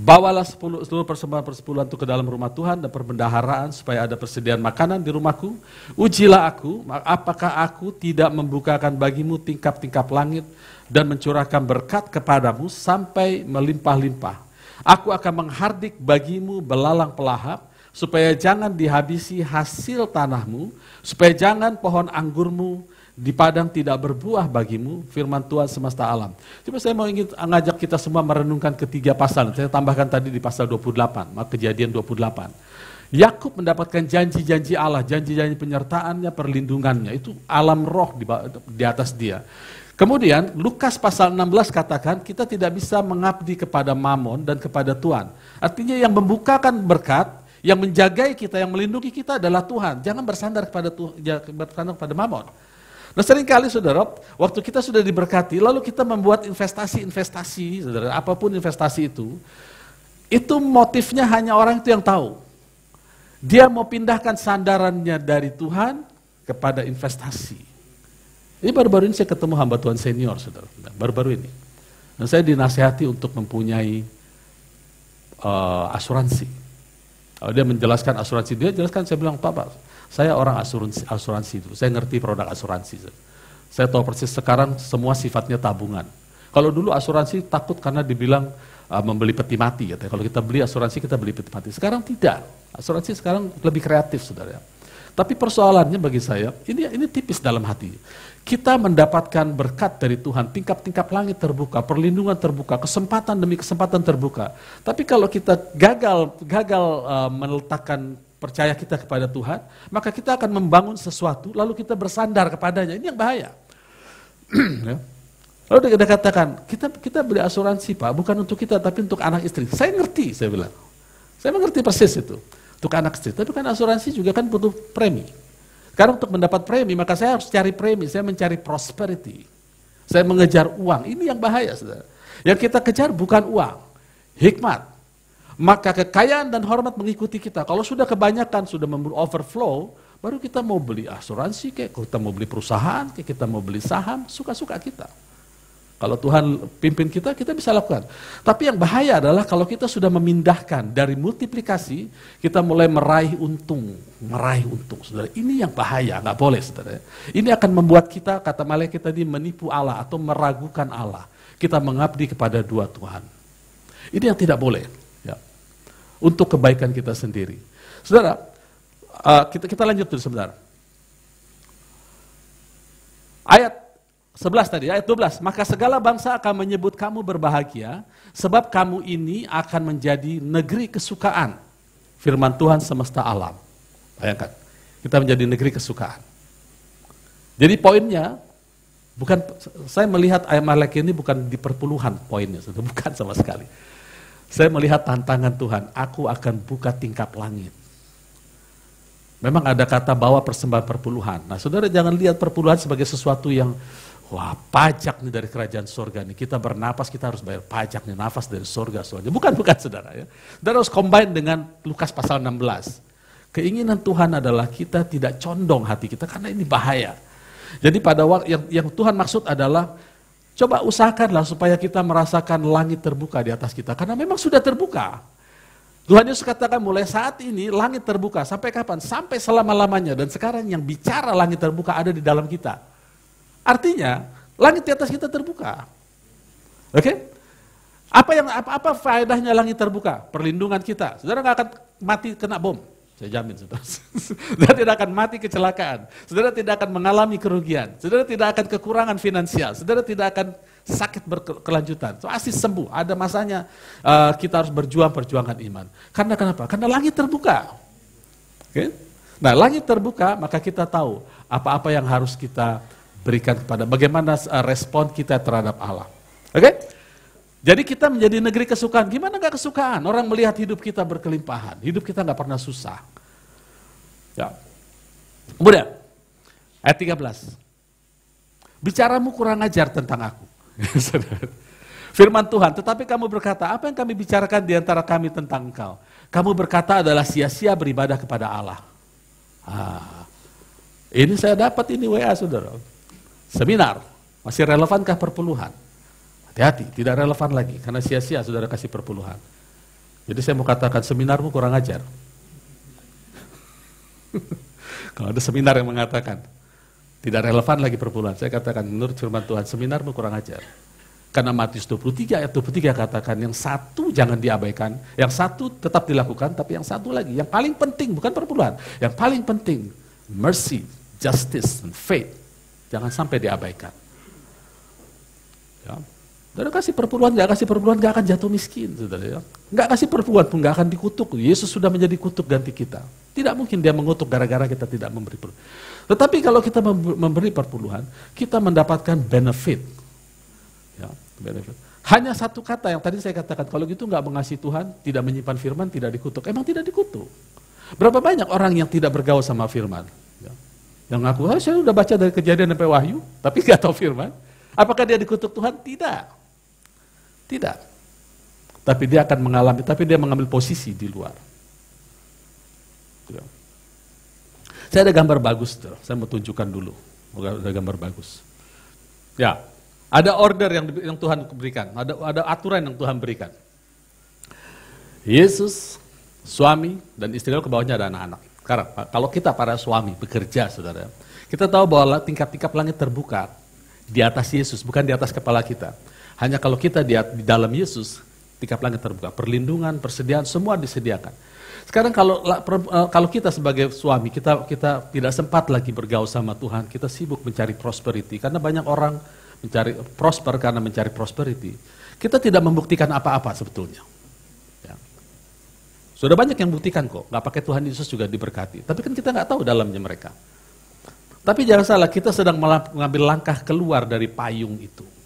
Bawalah sepuluh, seluruh persembahan persepuluhan itu ke dalam rumah Tuhan dan perbendaharaan supaya ada persediaan makanan di rumahku. Ujilah aku, apakah aku tidak membukakan bagimu tingkap-tingkap langit dan mencurahkan berkat kepadamu sampai melimpah-limpah. Aku akan menghardik bagimu belalang pelahap supaya jangan dihabisi hasil tanahmu, supaya jangan pohon anggurmu di padang tidak berbuah bagimu firman Tuhan semesta alam. Coba saya mau ingin ngajak kita semua merenungkan ketiga pasal. Saya tambahkan tadi di pasal 28, kejadian 28. Yakub mendapatkan janji-janji Allah, janji-janji penyertaannya, perlindungannya. Itu alam roh di, di atas dia. Kemudian Lukas pasal 16 katakan kita tidak bisa mengabdi kepada mamon dan kepada Tuhan. Artinya yang membukakan berkat, yang menjagai kita, yang melindungi kita adalah Tuhan. Jangan bersandar kepada Tuhan, ya, bersandar kepada mamon. Nah seringkali saudara, waktu kita sudah diberkati, lalu kita membuat investasi-investasi, saudara, apapun investasi itu, itu motifnya hanya orang itu yang tahu. Dia mau pindahkan sandarannya dari Tuhan kepada investasi. Ini baru-baru ini saya ketemu hamba Tuhan senior, saudara, baru-baru ini. Dan saya dinasihati untuk mempunyai uh, asuransi. Oh, dia menjelaskan asuransi, dia jelaskan, saya bilang, Pak, Pak, saya orang asuransi, asuransi itu, saya ngerti produk asuransi. Saya tahu persis sekarang semua sifatnya tabungan. Kalau dulu asuransi takut karena dibilang uh, membeli peti mati. ya. Kalau kita beli asuransi kita beli peti mati. Sekarang tidak. Asuransi sekarang lebih kreatif saudara. Tapi persoalannya bagi saya, ini ini tipis dalam hati. Kita mendapatkan berkat dari Tuhan, tingkap-tingkap langit terbuka, perlindungan terbuka, kesempatan demi kesempatan terbuka. Tapi kalau kita gagal gagal uh, meletakkan percaya kita kepada Tuhan, maka kita akan membangun sesuatu, lalu kita bersandar kepadanya. Ini yang bahaya. Ya. lalu dia katakan, kita kita beli asuransi Pak, bukan untuk kita, tapi untuk anak istri. Saya ngerti, saya bilang. Saya mengerti persis itu. Untuk anak istri, tapi kan asuransi juga kan butuh premi. Karena untuk mendapat premi, maka saya harus cari premi, saya mencari prosperity. Saya mengejar uang, ini yang bahaya saudara. Yang kita kejar bukan uang, hikmat, maka kekayaan dan hormat mengikuti kita. Kalau sudah kebanyakan, sudah membuat overflow, baru kita mau beli asuransi, kayak kita mau beli perusahaan, kayak kita mau beli saham, suka-suka kita. Kalau Tuhan pimpin kita, kita bisa lakukan. Tapi yang bahaya adalah kalau kita sudah memindahkan dari multiplikasi, kita mulai meraih untung, meraih untung. Saudara, ini yang bahaya, nggak boleh, saudara. Ini akan membuat kita, kata malaikat tadi, menipu Allah atau meragukan Allah. Kita mengabdi kepada dua Tuhan. Ini yang tidak boleh untuk kebaikan kita sendiri. Saudara, uh, kita, kita lanjut dulu sebentar. Ayat 11 tadi, ayat 12. Maka segala bangsa akan menyebut kamu berbahagia, sebab kamu ini akan menjadi negeri kesukaan. Firman Tuhan semesta alam. Bayangkan, kita menjadi negeri kesukaan. Jadi poinnya, bukan saya melihat ayat Malek ini bukan di perpuluhan poinnya, bukan sama sekali. Saya melihat tantangan Tuhan, aku akan buka tingkat langit. Memang ada kata bahwa persembahan perpuluhan. Nah saudara jangan lihat perpuluhan sebagai sesuatu yang wah pajak nih dari kerajaan sorga nih. Kita bernapas kita harus bayar pajak nih, nafas dari sorga soalnya. Bukan, bukan saudara ya. Dan harus combine dengan Lukas pasal 16. Keinginan Tuhan adalah kita tidak condong hati kita karena ini bahaya. Jadi pada waktu yang, yang Tuhan maksud adalah Coba usahakanlah supaya kita merasakan langit terbuka di atas kita. Karena memang sudah terbuka. Tuhan Yesus katakan mulai saat ini langit terbuka. Sampai kapan? Sampai selama-lamanya. Dan sekarang yang bicara langit terbuka ada di dalam kita. Artinya, langit di atas kita terbuka. Oke? Okay? Apa yang apa, apa faedahnya langit terbuka? Perlindungan kita. Saudara nggak akan mati kena bom. Saya jamin saudara. Saudara tidak akan mati kecelakaan. Saudara tidak akan mengalami kerugian. Saudara tidak akan kekurangan finansial. Saudara tidak akan sakit berkelanjutan. Pasti asis sembuh. Ada masanya uh, kita harus berjuang perjuangan iman. Karena kenapa? Karena langit terbuka. Okay? Nah langit terbuka maka kita tahu apa-apa yang harus kita berikan kepada. Bagaimana eh, respon kita terhadap Allah. Oke? Okay? Jadi kita menjadi negeri kesukaan. Gimana nggak kesukaan? Orang melihat hidup kita berkelimpahan. Hidup kita nggak pernah susah. Ya. Kemudian, ayat 13. Bicaramu kurang ajar tentang aku. Firman Tuhan, tetapi kamu berkata, apa yang kami bicarakan di antara kami tentang engkau? Kamu berkata adalah sia-sia beribadah kepada Allah. Ah, ini saya dapat ini WA saudara. Seminar, masih relevankah perpuluhan? Hati-hati, tidak relevan lagi karena sia-sia saudara kasih perpuluhan. Jadi saya mau katakan seminarmu kurang ajar. Kalau ada seminar yang mengatakan tidak relevan lagi perpuluhan, saya katakan menurut firman Tuhan seminarmu kurang ajar. Karena Matius 23 ayat 23 katakan yang satu jangan diabaikan, yang satu tetap dilakukan, tapi yang satu lagi, yang paling penting bukan perpuluhan, yang paling penting mercy, justice, and faith. Jangan sampai diabaikan. Ya. Saudara kasih perpuluhan, nggak kasih perpuluhan nggak akan jatuh miskin, saudara ya. Nggak kasih perpuluhan pun nggak akan dikutuk. Yesus sudah menjadi kutuk ganti kita. Tidak mungkin dia mengutuk gara-gara kita tidak memberi perpuluhan. Tetapi kalau kita memberi perpuluhan, kita mendapatkan benefit. Ya, benefit. Hanya satu kata yang tadi saya katakan, kalau gitu nggak mengasihi Tuhan, tidak menyimpan firman, tidak dikutuk. Emang tidak dikutuk. Berapa banyak orang yang tidak bergaul sama firman? Ya. Yang ngaku, oh, saya sudah baca dari kejadian sampai wahyu, tapi nggak tahu firman. Apakah dia dikutuk Tuhan? Tidak. Tidak. Tapi dia akan mengalami, tapi dia mengambil posisi di luar. Gitu. Saya ada gambar bagus, tuh. saya mau tunjukkan dulu. Ada gambar bagus. Ya, ada order yang, yang Tuhan berikan, ada, ada aturan yang Tuhan berikan. Yesus, suami, dan istri ke bawahnya ada anak-anak. Sekarang, kalau kita para suami bekerja, saudara, kita tahu bahwa tingkat-tingkat langit terbuka di atas Yesus, bukan di atas kepala kita. Hanya kalau kita di, di dalam Yesus, tiga langit terbuka, perlindungan, persediaan, semua disediakan. Sekarang kalau eh, kalau kita sebagai suami kita kita tidak sempat lagi bergaul sama Tuhan, kita sibuk mencari prosperity karena banyak orang mencari prosper karena mencari prosperity. Kita tidak membuktikan apa-apa sebetulnya. Ya. Sudah banyak yang buktikan kok, nggak pakai Tuhan Yesus juga diberkati. Tapi kan kita nggak tahu dalamnya mereka. Tapi jangan salah, kita sedang mengambil langkah keluar dari payung itu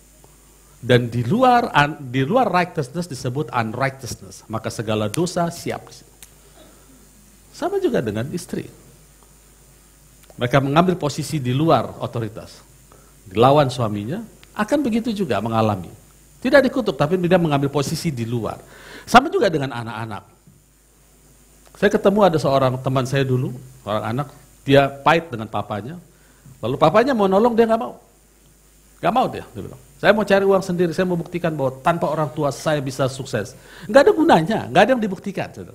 dan di luar un, di luar righteousness disebut unrighteousness maka segala dosa siap sama juga dengan istri mereka mengambil posisi di luar otoritas dilawan suaminya akan begitu juga mengalami tidak dikutuk tapi tidak mengambil posisi di luar sama juga dengan anak-anak saya ketemu ada seorang teman saya dulu orang anak dia pahit dengan papanya lalu papanya mau nolong dia nggak mau nggak mau dia dia bilang saya mau cari uang sendiri, saya mau buktikan bahwa tanpa orang tua saya bisa sukses. Gak ada gunanya, gak ada yang dibuktikan. Saudara.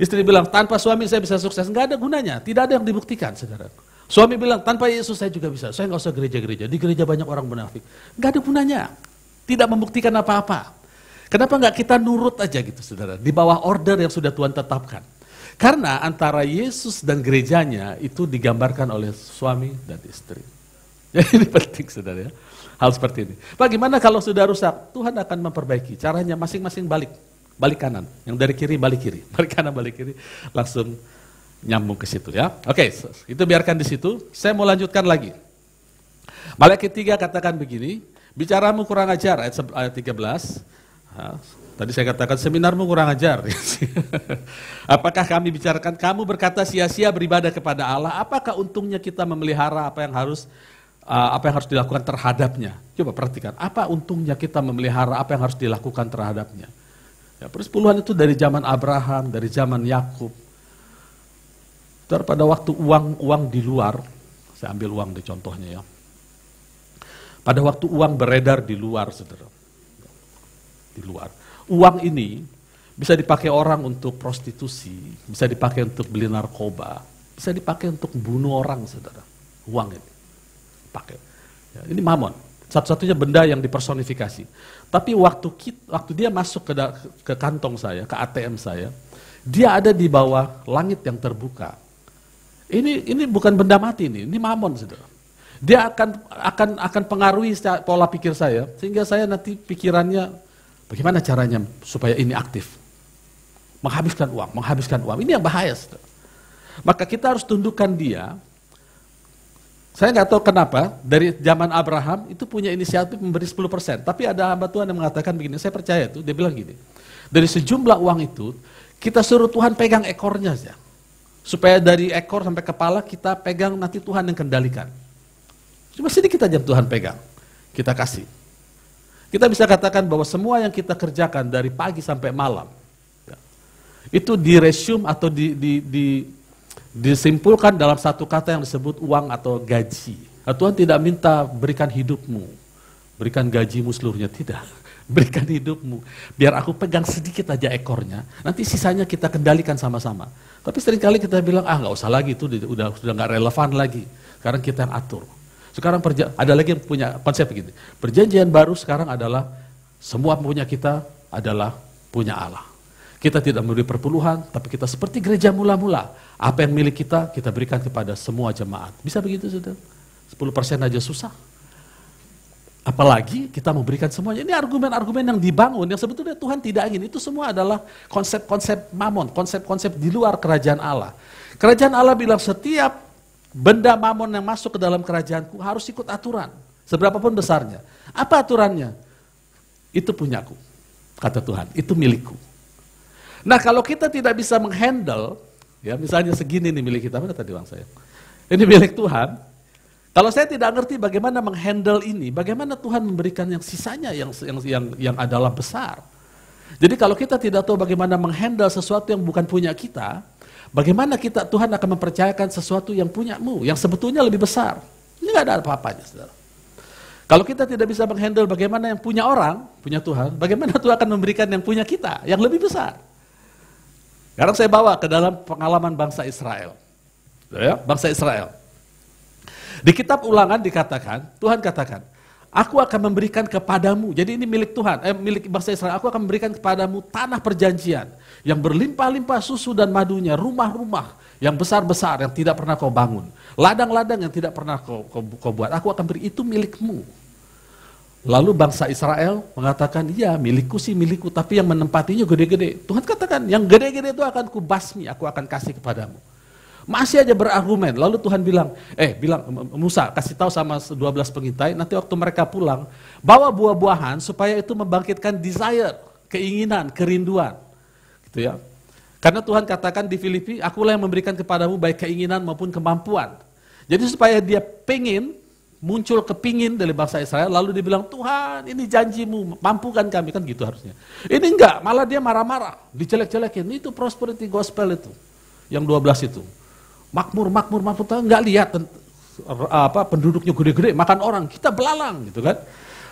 Istri bilang, tanpa suami saya bisa sukses. Gak ada gunanya, tidak ada yang dibuktikan. Saudara. Suami bilang, tanpa Yesus saya juga bisa. Saya nggak usah gereja-gereja, di gereja banyak orang munafik. Gak ada gunanya, tidak membuktikan apa-apa. Kenapa nggak kita nurut aja gitu saudara, di bawah order yang sudah Tuhan tetapkan. Karena antara Yesus dan gerejanya itu digambarkan oleh suami dan istri. Jadi ini penting saudara ya hal seperti ini. Bagaimana kalau sudah rusak? Tuhan akan memperbaiki. Caranya masing-masing balik, balik kanan. Yang dari kiri balik kiri, balik kanan balik kiri, langsung nyambung ke situ ya. Oke, itu biarkan di situ. Saya mau lanjutkan lagi. Malaikat ketiga katakan begini, bicaramu kurang ajar ayat 13. Tadi saya katakan seminarmu kurang ajar. Apakah kami bicarakan kamu berkata sia-sia beribadah kepada Allah? Apakah untungnya kita memelihara apa yang harus Eh, apa yang harus dilakukan terhadapnya. Coba perhatikan, apa untungnya kita memelihara apa yang harus dilakukan terhadapnya. Ya, persepuluhan itu dari zaman Abraham, dari zaman Yakub. Pada waktu uang-uang di luar, saya ambil uang di contohnya ya. Pada waktu uang beredar di luar, saudara. Di luar. Uang ini bisa dipakai orang untuk prostitusi, bisa dipakai untuk beli narkoba, bisa dipakai untuk bunuh orang, saudara. Uang ini pakai. Ya, ini mamon. Satu-satunya benda yang dipersonifikasi. Tapi waktu kita, waktu dia masuk ke, da, ke kantong saya, ke ATM saya, dia ada di bawah langit yang terbuka. Ini ini bukan benda mati ini, ini mamon saudara. Dia akan akan akan pengaruhi pola pikir saya sehingga saya nanti pikirannya bagaimana caranya supaya ini aktif. Menghabiskan uang, menghabiskan uang. Ini yang bahaya saudara. Maka kita harus tundukkan dia saya nggak tahu kenapa dari zaman Abraham itu punya inisiatif memberi 10%. Tapi ada hamba Tuhan yang mengatakan begini, saya percaya itu, dia bilang gini. Dari sejumlah uang itu, kita suruh Tuhan pegang ekornya saja. Supaya dari ekor sampai kepala kita pegang, nanti Tuhan yang kendalikan. Cuma sini kita aja Tuhan pegang, kita kasih. Kita bisa katakan bahwa semua yang kita kerjakan dari pagi sampai malam, ya, itu di resume atau di, di, di disimpulkan dalam satu kata yang disebut uang atau gaji. Nah, Tuhan tidak minta berikan hidupmu, berikan gajimu seluruhnya, tidak. Berikan hidupmu, biar aku pegang sedikit aja ekornya, nanti sisanya kita kendalikan sama-sama. Tapi seringkali kita bilang, ah nggak usah lagi itu udah sudah nggak relevan lagi, sekarang kita yang atur. Sekarang ada lagi yang punya konsep begini, perjanjian baru sekarang adalah semua punya kita adalah punya Allah. Kita tidak memberi perpuluhan, tapi kita seperti gereja mula-mula. Apa yang milik kita, kita berikan kepada semua jemaat. Bisa begitu, saudara? 10% aja susah. Apalagi kita memberikan semuanya. Ini argumen-argumen yang dibangun, yang sebetulnya Tuhan tidak ingin. Itu semua adalah konsep-konsep mamon, konsep-konsep di luar kerajaan Allah. Kerajaan Allah bilang setiap benda mamon yang masuk ke dalam kerajaanku harus ikut aturan. Seberapapun besarnya. Apa aturannya? Itu punyaku, kata Tuhan. Itu milikku. Nah kalau kita tidak bisa menghandle, ya misalnya segini nih milik kita, mana tadi bang saya? Ini milik Tuhan. Kalau saya tidak ngerti bagaimana menghandle ini, bagaimana Tuhan memberikan yang sisanya yang yang yang, yang adalah besar. Jadi kalau kita tidak tahu bagaimana menghandle sesuatu yang bukan punya kita, bagaimana kita Tuhan akan mempercayakan sesuatu yang punyamu, yang sebetulnya lebih besar. Ini nggak ada apa-apanya, saudara. Kalau kita tidak bisa menghandle bagaimana yang punya orang, punya Tuhan, bagaimana Tuhan akan memberikan yang punya kita, yang lebih besar. Sekarang saya bawa ke dalam pengalaman bangsa Israel. Gitu ya, bangsa Israel. Di kitab ulangan dikatakan, Tuhan katakan, Aku akan memberikan kepadamu, jadi ini milik Tuhan, eh, milik bangsa Israel, aku akan memberikan kepadamu tanah perjanjian yang berlimpah-limpah susu dan madunya, rumah-rumah yang besar-besar yang tidak pernah kau bangun, ladang-ladang yang tidak pernah kau, kau, kau buat. Aku akan beri itu milikmu. Lalu bangsa Israel mengatakan, iya milikku sih milikku, tapi yang menempatinya gede-gede. Tuhan katakan, yang gede-gede itu akan kubasmi, aku akan kasih kepadamu. Masih aja berargumen. Lalu Tuhan bilang, eh bilang Musa kasih tahu sama 12 pengintai, nanti waktu mereka pulang, bawa buah-buahan supaya itu membangkitkan desire, keinginan, kerinduan. Gitu ya. Karena Tuhan katakan di Filipi, akulah yang memberikan kepadamu baik keinginan maupun kemampuan. Jadi supaya dia pengen muncul kepingin dari bangsa Israel lalu dibilang Tuhan ini janjimu mampukan kami kan gitu harusnya ini enggak malah dia marah-marah dicelek-celekin, itu prosperity gospel itu yang 12 itu makmur makmur makmur enggak lihat apa penduduknya gede-gede makan orang kita belalang gitu kan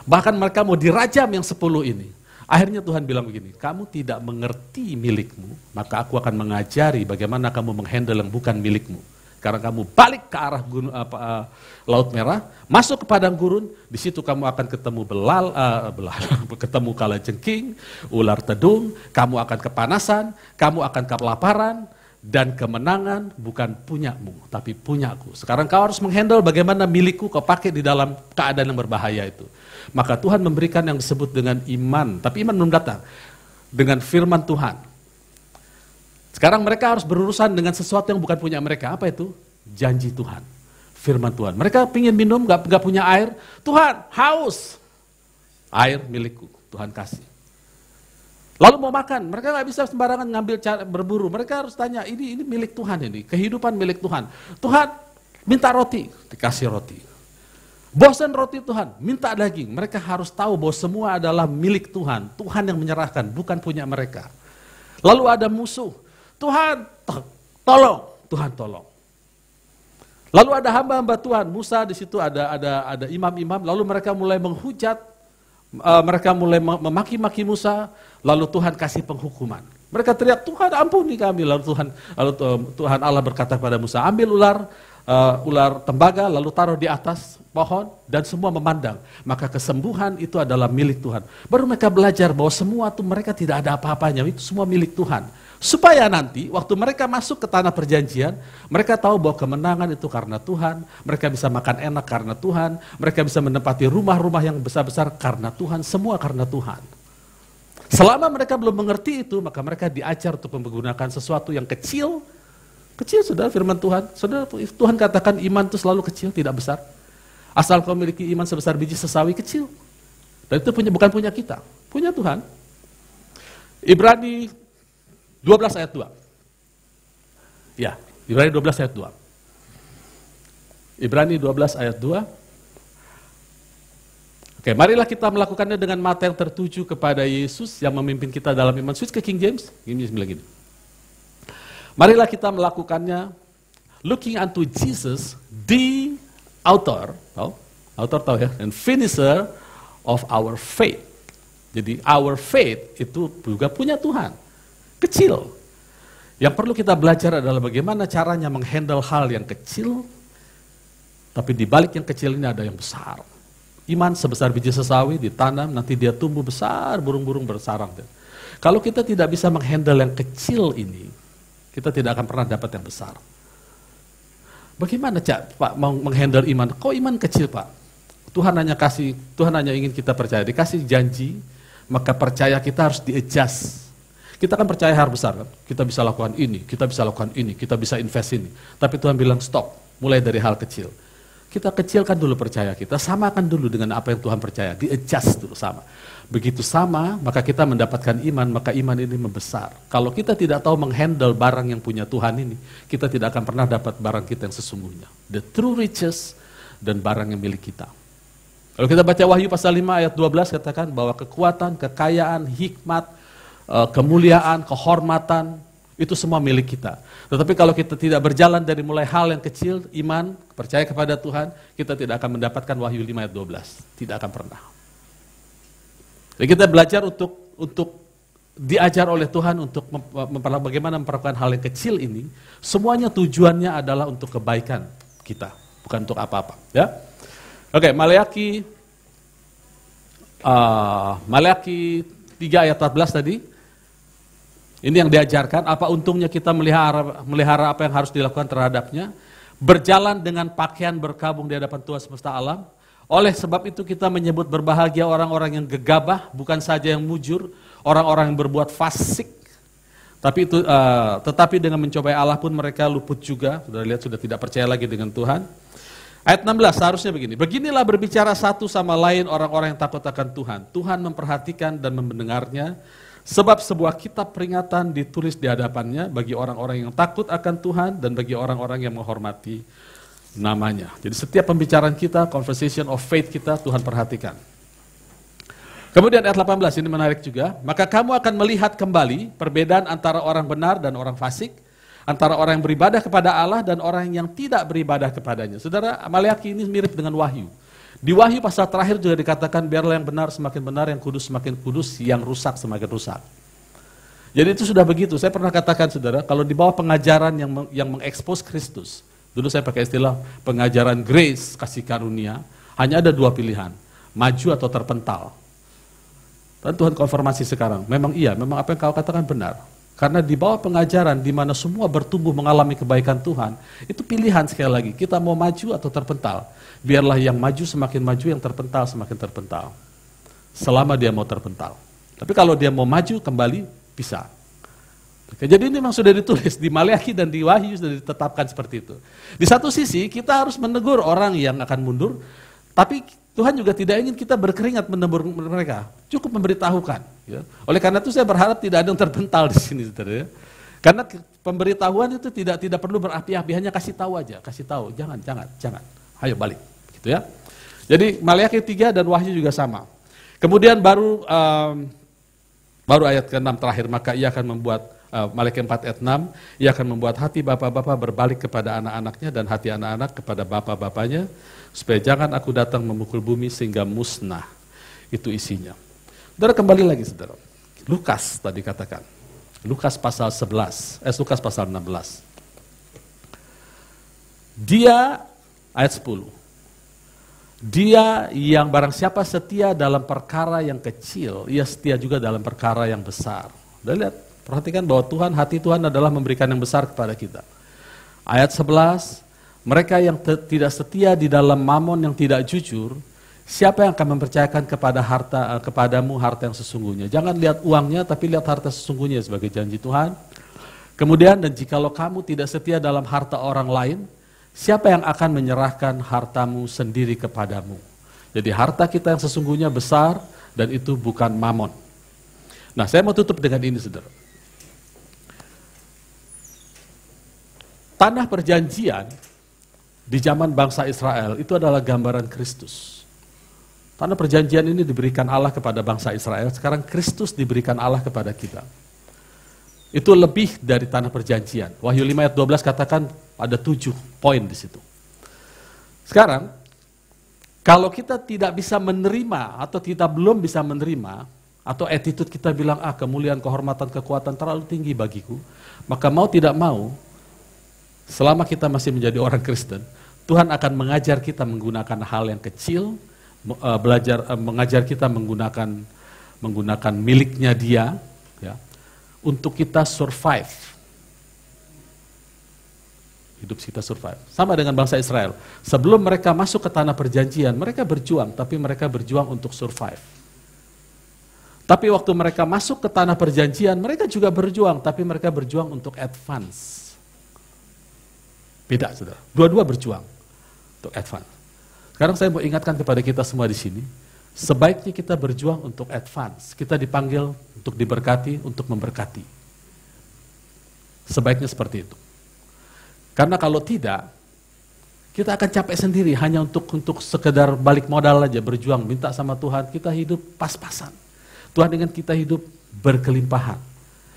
bahkan mereka mau dirajam yang 10 ini akhirnya Tuhan bilang begini kamu tidak mengerti milikmu maka aku akan mengajari bagaimana kamu menghandle yang bukan milikmu sekarang kamu balik ke arah gunung, apa, uh, Laut Merah, masuk ke padang gurun, di situ kamu akan ketemu belal, uh, belal ketemu kalajengking, ular tedung, kamu akan kepanasan, kamu akan kelaparan, dan kemenangan bukan punyamu, tapi punyaku. Sekarang kau harus menghandle bagaimana milikku kau pakai di dalam keadaan yang berbahaya itu. Maka Tuhan memberikan yang disebut dengan iman, tapi iman belum datang. Dengan firman Tuhan, sekarang mereka harus berurusan dengan sesuatu yang bukan punya mereka. Apa itu? Janji Tuhan. Firman Tuhan. Mereka pingin minum, gak, gak punya air. Tuhan, haus. Air milikku, Tuhan kasih. Lalu mau makan, mereka nggak bisa sembarangan ngambil cara berburu. Mereka harus tanya, ini ini milik Tuhan ini, kehidupan milik Tuhan. Tuhan minta roti, dikasih roti. Bosan roti Tuhan, minta daging. Mereka harus tahu bahwa semua adalah milik Tuhan. Tuhan yang menyerahkan, bukan punya mereka. Lalu ada musuh. Tuhan tolong, Tuhan tolong. Lalu ada hamba-hamba Tuhan, Musa di situ ada ada ada imam-imam, lalu mereka mulai menghujat, eh, mereka mulai memaki-maki Musa, lalu Tuhan kasih penghukuman. Mereka teriak, "Tuhan ampuni kami." Lalu Tuhan lalu eh, Tuhan Allah berkata kepada Musa, "Ambil ular uh, ular tembaga lalu taruh di atas pohon, dan semua memandang. Maka kesembuhan itu adalah milik Tuhan. Baru mereka belajar bahwa semua itu mereka tidak ada apa-apanya, itu semua milik Tuhan. Supaya nanti waktu mereka masuk ke tanah perjanjian, mereka tahu bahwa kemenangan itu karena Tuhan, mereka bisa makan enak karena Tuhan, mereka bisa menempati rumah-rumah yang besar-besar karena Tuhan, semua karena Tuhan. Selama mereka belum mengerti itu, maka mereka diajar untuk menggunakan sesuatu yang kecil, Kecil sudah firman Tuhan. Saudara Tuhan katakan iman itu selalu kecil, tidak besar. Asal kau memiliki iman sebesar biji sesawi kecil. Dan itu punya, bukan punya kita, punya Tuhan. Ibrani 12 ayat 2. Ya, Ibrani 12 ayat 2. Ibrani 12 ayat 2. Oke, marilah kita melakukannya dengan mata yang tertuju kepada Yesus yang memimpin kita dalam iman. Switch ke King James. King James bilang gini. Marilah kita melakukannya looking unto Jesus, the author, tahu? Author tahu ya, and finisher of our faith. Jadi our faith itu juga punya Tuhan. Kecil. Yang perlu kita belajar adalah bagaimana caranya menghandle hal yang kecil, tapi di balik yang kecil ini ada yang besar. Iman sebesar biji sesawi ditanam, nanti dia tumbuh besar, burung-burung bersarang. Kalau kita tidak bisa menghandle yang kecil ini, kita tidak akan pernah dapat yang besar. Bagaimana Cak, Pak mau menghandle iman? Kok iman kecil Pak? Tuhan hanya kasih, Tuhan hanya ingin kita percaya. Dikasih janji, maka percaya kita harus diadjust. Kita kan percaya hal besar kan? Kita bisa lakukan ini, kita bisa lakukan ini, kita bisa invest ini. Tapi Tuhan bilang stop, mulai dari hal kecil. Kita kecilkan dulu percaya kita, samakan dulu dengan apa yang Tuhan percaya, Diadjust dulu sama. Begitu sama, maka kita mendapatkan iman, maka iman ini membesar. Kalau kita tidak tahu menghandle barang yang punya Tuhan ini, kita tidak akan pernah dapat barang kita yang sesungguhnya. The true riches dan barang yang milik kita. Kalau kita baca Wahyu pasal 5 ayat 12 katakan bahwa kekuatan, kekayaan, hikmat, eh, kemuliaan, kehormatan, itu semua milik kita. Tetapi kalau kita tidak berjalan dari mulai hal yang kecil, iman, percaya kepada Tuhan, kita tidak akan mendapatkan Wahyu 5 ayat 12. Tidak akan pernah. Jadi ya, kita belajar untuk untuk diajar oleh Tuhan untuk memperla bagaimana memperlakukan hal yang kecil ini, semuanya tujuannya adalah untuk kebaikan kita, bukan untuk apa-apa. Ya, oke, okay, Maleaki, uh, ah, Maleaki 3 ayat 14 tadi, ini yang diajarkan. Apa untungnya kita melihara melihara apa yang harus dilakukan terhadapnya? Berjalan dengan pakaian berkabung di hadapan Tuhan semesta alam, oleh sebab itu kita menyebut berbahagia orang-orang yang gegabah, bukan saja yang mujur, orang-orang yang berbuat fasik. Tapi itu, uh, tetapi dengan mencobai Allah pun mereka luput juga. Sudah lihat sudah tidak percaya lagi dengan Tuhan. Ayat 16 seharusnya begini. Beginilah berbicara satu sama lain orang-orang yang takut akan Tuhan. Tuhan memperhatikan dan mendengarnya. Sebab sebuah kitab peringatan ditulis di hadapannya bagi orang-orang yang takut akan Tuhan dan bagi orang-orang yang menghormati namanya. Jadi setiap pembicaraan kita, conversation of faith kita, Tuhan perhatikan. Kemudian ayat 18 ini menarik juga, maka kamu akan melihat kembali perbedaan antara orang benar dan orang fasik, antara orang yang beribadah kepada Allah dan orang yang tidak beribadah kepadanya. Saudara, Maliaki ini mirip dengan Wahyu. Di Wahyu pasal terakhir juga dikatakan biarlah yang benar semakin benar, yang kudus semakin kudus, yang rusak semakin rusak. Jadi itu sudah begitu. Saya pernah katakan saudara, kalau di bawah pengajaran yang yang mengekspos Kristus, Dulu saya pakai istilah pengajaran grace, kasih karunia. Hanya ada dua pilihan, maju atau terpental. Dan Tuhan konfirmasi sekarang, memang iya, memang apa yang kau katakan benar. Karena di bawah pengajaran di mana semua bertumbuh mengalami kebaikan Tuhan, itu pilihan sekali lagi, kita mau maju atau terpental. Biarlah yang maju semakin maju, yang terpental semakin terpental. Selama dia mau terpental. Tapi kalau dia mau maju kembali, bisa. Jadi ini memang sudah ditulis di Maliaki dan di Wahyu sudah ditetapkan seperti itu. Di satu sisi kita harus menegur orang yang akan mundur, tapi Tuhan juga tidak ingin kita berkeringat menegur mereka. Cukup memberitahukan. Ya. Oleh karena itu saya berharap tidak ada yang terpental di sini. Ya. Karena pemberitahuan itu tidak tidak perlu berapi-api, hanya kasih tahu aja, kasih tahu. Jangan, jangan, jangan. Ayo balik, gitu ya. Jadi Maliaki 3 dan Wahyu juga sama. Kemudian baru um, baru ayat ke-6 terakhir, maka ia akan membuat Eh, Malaikat 4 ayat 6, ia akan membuat hati bapak-bapak berbalik kepada anak-anaknya dan hati anak-anak kepada bapak-bapaknya, supaya jangan aku datang memukul bumi sehingga musnah. Itu isinya. Saudara kembali lagi saudara. Lukas tadi katakan. Lukas pasal 11, eh Lukas pasal 16. Dia, ayat 10, dia yang barang siapa setia dalam perkara yang kecil, ia setia juga dalam perkara yang besar. Sudah lihat, Perhatikan bahwa Tuhan, hati Tuhan adalah memberikan yang besar kepada kita. Ayat 11, mereka yang tidak setia di dalam mamon yang tidak jujur, siapa yang akan mempercayakan kepada harta eh, kepadamu harta yang sesungguhnya? Jangan lihat uangnya, tapi lihat harta sesungguhnya sebagai janji Tuhan. Kemudian, dan jikalau kamu tidak setia dalam harta orang lain, siapa yang akan menyerahkan hartamu sendiri kepadamu? Jadi harta kita yang sesungguhnya besar dan itu bukan mamon. Nah, saya mau tutup dengan ini, saudara. Tanah perjanjian di zaman bangsa Israel itu adalah gambaran Kristus. Tanah perjanjian ini diberikan Allah kepada bangsa Israel, sekarang Kristus diberikan Allah kepada kita. Itu lebih dari tanah perjanjian. Wahyu 5 ayat 12 katakan ada tujuh poin di situ. Sekarang, kalau kita tidak bisa menerima atau kita belum bisa menerima, atau attitude kita bilang, ah kemuliaan, kehormatan, kekuatan terlalu tinggi bagiku, maka mau tidak mau, Selama kita masih menjadi orang Kristen, Tuhan akan mengajar kita menggunakan hal yang kecil, e, belajar e, mengajar kita menggunakan menggunakan miliknya dia, ya, untuk kita survive. Hidup kita survive. Sama dengan bangsa Israel. Sebelum mereka masuk ke tanah perjanjian, mereka berjuang, tapi mereka berjuang untuk survive. Tapi waktu mereka masuk ke tanah perjanjian, mereka juga berjuang, tapi mereka berjuang untuk advance Beda, saudara. Dua-dua berjuang untuk advance. Sekarang saya mau ingatkan kepada kita semua di sini, sebaiknya kita berjuang untuk advance. Kita dipanggil untuk diberkati, untuk memberkati. Sebaiknya seperti itu. Karena kalau tidak, kita akan capek sendiri hanya untuk untuk sekedar balik modal aja berjuang minta sama Tuhan kita hidup pas-pasan Tuhan dengan kita hidup berkelimpahan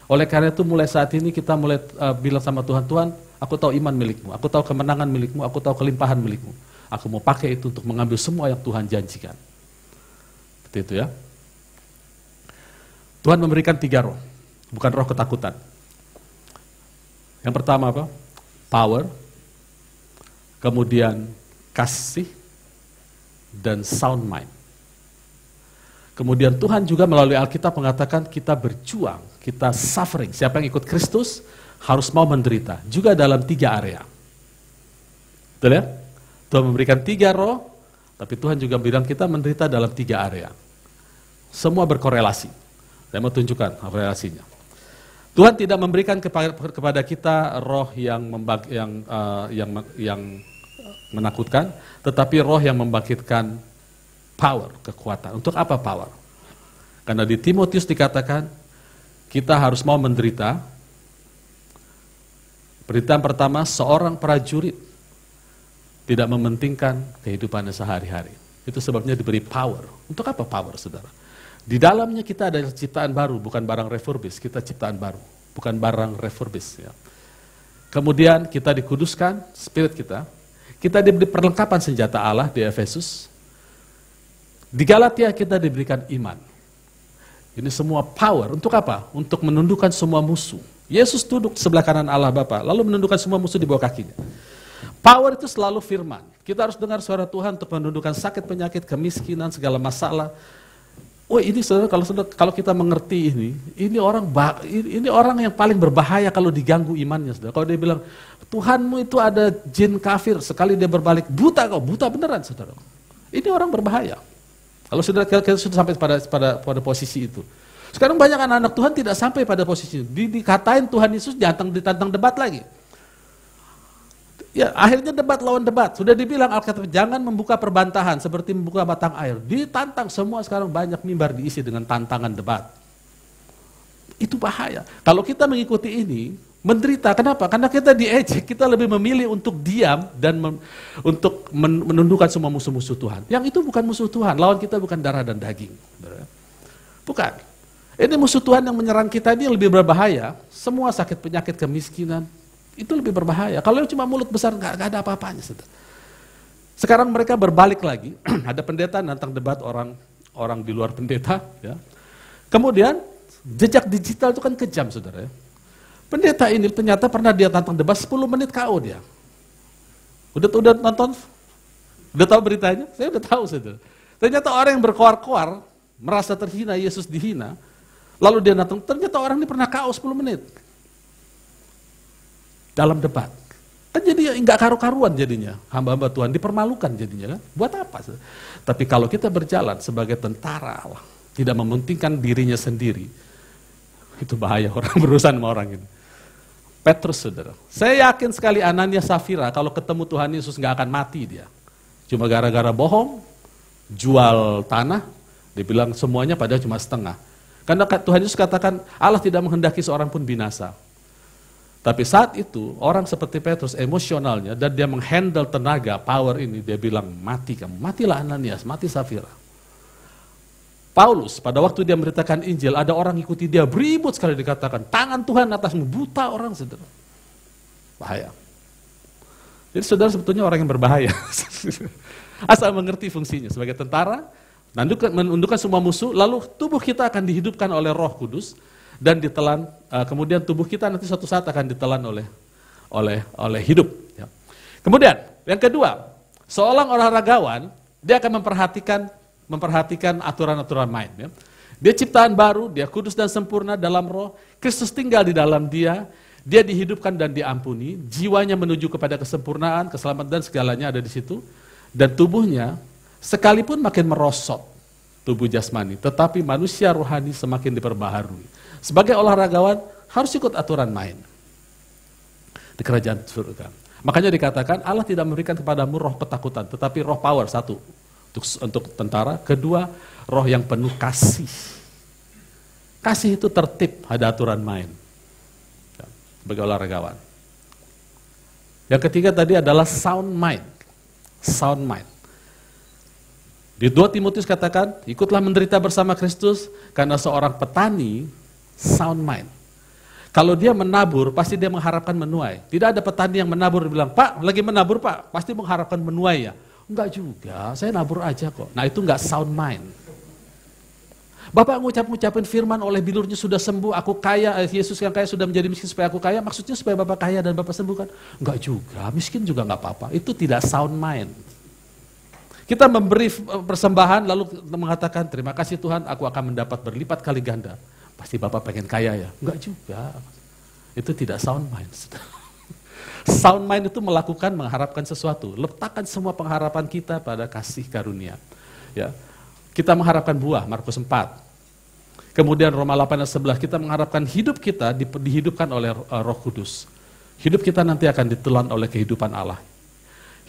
oleh karena itu mulai saat ini kita mulai uh, bilang sama Tuhan, Tuhan aku tahu iman milikmu, aku tahu kemenangan milikmu, aku tahu kelimpahan milikmu. Aku mau pakai itu untuk mengambil semua yang Tuhan janjikan. Seperti itu ya. Tuhan memberikan tiga roh, bukan roh ketakutan. Yang pertama apa? Power, kemudian kasih, dan sound mind. Kemudian Tuhan juga melalui Alkitab mengatakan kita berjuang kita suffering. Siapa yang ikut Kristus harus mau menderita, juga dalam tiga area. Betul ya? Tuhan memberikan tiga roh, tapi Tuhan juga bilang kita menderita dalam tiga area. Semua berkorelasi. Saya mau tunjukkan korelasinya. Tuhan tidak memberikan kepada kita roh yang yang uh, yang yang menakutkan, tetapi roh yang membangkitkan power, kekuatan. Untuk apa power? Karena di Timotius dikatakan kita harus mau menderita. Berita pertama, seorang prajurit tidak mementingkan kehidupannya sehari-hari. Itu sebabnya diberi power. Untuk apa power, saudara? Di dalamnya kita ada ciptaan baru, bukan barang refurbis. Kita ciptaan baru, bukan barang refurbis. Ya. Kemudian kita dikuduskan, spirit kita. Kita diberi perlengkapan senjata Allah di Efesus. Di Galatia kita diberikan iman. Ini semua power untuk apa? Untuk menundukkan semua musuh. Yesus duduk sebelah kanan Allah Bapa, lalu menundukkan semua musuh di bawah kakinya. Power itu selalu firman. Kita harus dengar suara Tuhan untuk menundukkan sakit, penyakit, kemiskinan, segala masalah. oh, ini saudara kalau saudara, kalau kita mengerti ini, ini orang ini orang yang paling berbahaya kalau diganggu imannya saudara. Kalau dia bilang Tuhanmu itu ada jin kafir, sekali dia berbalik buta kok buta beneran saudara. Ini orang berbahaya. Kalau saudara kita sudah sampai pada, pada, pada posisi itu. Sekarang banyak anak-anak Tuhan tidak sampai pada posisi itu. Di, dikatain Tuhan Yesus datang ditantang debat lagi. Ya, akhirnya debat lawan debat. Sudah dibilang Alkitab jangan membuka perbantahan seperti membuka batang air. Ditantang semua sekarang banyak mimbar diisi dengan tantangan debat. Itu bahaya. Kalau kita mengikuti ini, menderita. Kenapa? Karena kita diejek, kita lebih memilih untuk diam dan mem, untuk men, menundukkan semua musuh-musuh Tuhan. Yang itu bukan musuh Tuhan, lawan kita bukan darah dan daging. Bukan. Ini musuh Tuhan yang menyerang kita ini lebih berbahaya. Semua sakit penyakit kemiskinan itu lebih berbahaya. Kalau cuma mulut besar nggak ada apa-apanya. Sekarang mereka berbalik lagi. ada pendeta nantang debat orang orang di luar pendeta. Ya. Kemudian jejak digital itu kan kejam saudara. Ya Pendeta ini ternyata pernah dia tantang debat 10 menit KO dia. Udah udah nonton? Udah tahu beritanya? Saya udah tahu sudah. Ternyata orang yang berkoar-koar merasa terhina, Yesus dihina, lalu dia datang, ternyata orang ini pernah KO 10 menit. Dalam debat. Kan jadi enggak ya, karu-karuan jadinya, hamba-hamba Tuhan dipermalukan jadinya kan. Buat apa? Tapi kalau kita berjalan sebagai tentara Allah, tidak mementingkan dirinya sendiri, itu bahaya orang berurusan sama orang ini. Petrus saudara. Saya yakin sekali Ananias, Safira kalau ketemu Tuhan Yesus nggak akan mati dia. Cuma gara-gara bohong, jual tanah, dibilang semuanya padahal cuma setengah. Karena Tuhan Yesus katakan Allah tidak menghendaki seorang pun binasa. Tapi saat itu orang seperti Petrus emosionalnya dan dia menghandle tenaga, power ini, dia bilang mati kamu, matilah Ananias, mati Safira. Paulus pada waktu dia memberitakan Injil, ada orang ikuti dia beribut sekali dikatakan, tangan Tuhan atasmu, buta orang saudara. Bahaya. Jadi saudara sebetulnya orang yang berbahaya. Asal mengerti fungsinya sebagai tentara, menundukkan semua musuh, lalu tubuh kita akan dihidupkan oleh roh kudus, dan ditelan, eh, kemudian tubuh kita nanti suatu saat akan ditelan oleh oleh oleh hidup. Ya. Kemudian yang kedua, seorang olahragawan dia akan memperhatikan memperhatikan aturan-aturan main. Ya. Dia ciptaan baru, dia kudus dan sempurna dalam roh, Kristus tinggal di dalam dia, dia dihidupkan dan diampuni, jiwanya menuju kepada kesempurnaan, keselamatan dan segalanya ada di situ. Dan tubuhnya sekalipun makin merosot tubuh jasmani, tetapi manusia rohani semakin diperbaharui. Sebagai olahragawan harus ikut aturan main di kerajaan surga. Makanya dikatakan Allah tidak memberikan kepadamu roh ketakutan, tetapi roh power satu, untuk, untuk tentara. Kedua, roh yang penuh kasih. Kasih itu tertib, ada aturan main. Ya, sebagai olahragawan. Yang ketiga tadi adalah sound mind. Sound mind. Di dua Timotius katakan, ikutlah menderita bersama Kristus karena seorang petani sound mind. Kalau dia menabur, pasti dia mengharapkan menuai. Tidak ada petani yang menabur bilang, Pak, lagi menabur Pak, pasti mengharapkan menuai ya. Enggak juga, saya nabur aja kok. Nah itu enggak sound mind. Bapak ngucap-ngucapin firman oleh bilurnya sudah sembuh, aku kaya, eh, Yesus yang kaya sudah menjadi miskin supaya aku kaya, maksudnya supaya Bapak kaya dan Bapak sembuh kan? Enggak juga, miskin juga enggak apa-apa, itu tidak sound mind. Kita memberi eh, persembahan lalu mengatakan terima kasih Tuhan aku akan mendapat berlipat kali ganda. Pasti Bapak pengen kaya ya? Enggak juga. Itu tidak sound mind. Sound mind itu melakukan mengharapkan sesuatu. Letakkan semua pengharapan kita pada kasih karunia. Ya. Kita mengharapkan buah, Markus 4. Kemudian Roma 8 dan 11, kita mengharapkan hidup kita di, dihidupkan oleh uh, roh kudus. Hidup kita nanti akan ditelan oleh kehidupan Allah.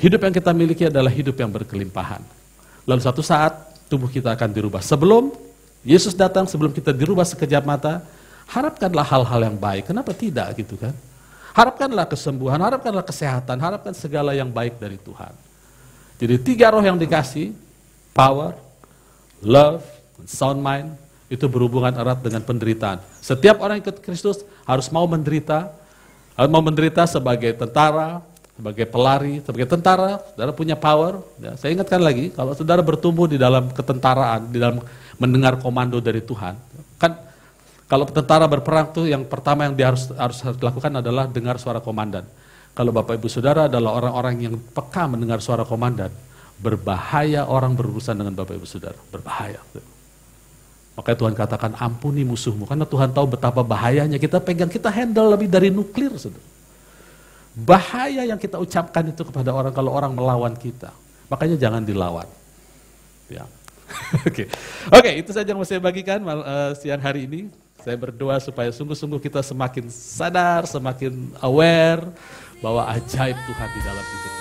Hidup yang kita miliki adalah hidup yang berkelimpahan. Lalu satu saat tubuh kita akan dirubah. Sebelum Yesus datang, sebelum kita dirubah sekejap mata, harapkanlah hal-hal yang baik. Kenapa tidak gitu kan? Harapkanlah kesembuhan, harapkanlah kesehatan, harapkan segala yang baik dari Tuhan. Jadi tiga roh yang dikasih, power, love, sound mind, itu berhubungan erat dengan penderitaan. Setiap orang ikut Kristus harus mau menderita, harus mau menderita sebagai tentara, sebagai pelari, sebagai tentara, saudara punya power. Ya, saya ingatkan lagi, kalau saudara bertumbuh di dalam ketentaraan, di dalam mendengar komando dari Tuhan, kan kalau tentara berperang tuh yang pertama yang harus harus dilakukan adalah dengar suara komandan. Kalau Bapak Ibu Saudara adalah orang-orang yang peka mendengar suara komandan, berbahaya orang berurusan dengan Bapak Ibu Saudara, berbahaya. Makanya Tuhan katakan ampuni musuhmu karena Tuhan tahu betapa bahayanya kita pegang kita handle lebih dari nuklir Saudara. Bahaya yang kita ucapkan itu kepada orang kalau orang melawan kita. Makanya jangan dilawan. Ya. Oke, okay. okay, itu saja yang mau saya bagikan uh, siang hari ini. Saya berdoa supaya sungguh-sungguh kita semakin sadar, semakin aware bahwa ajaib Tuhan di dalam hidup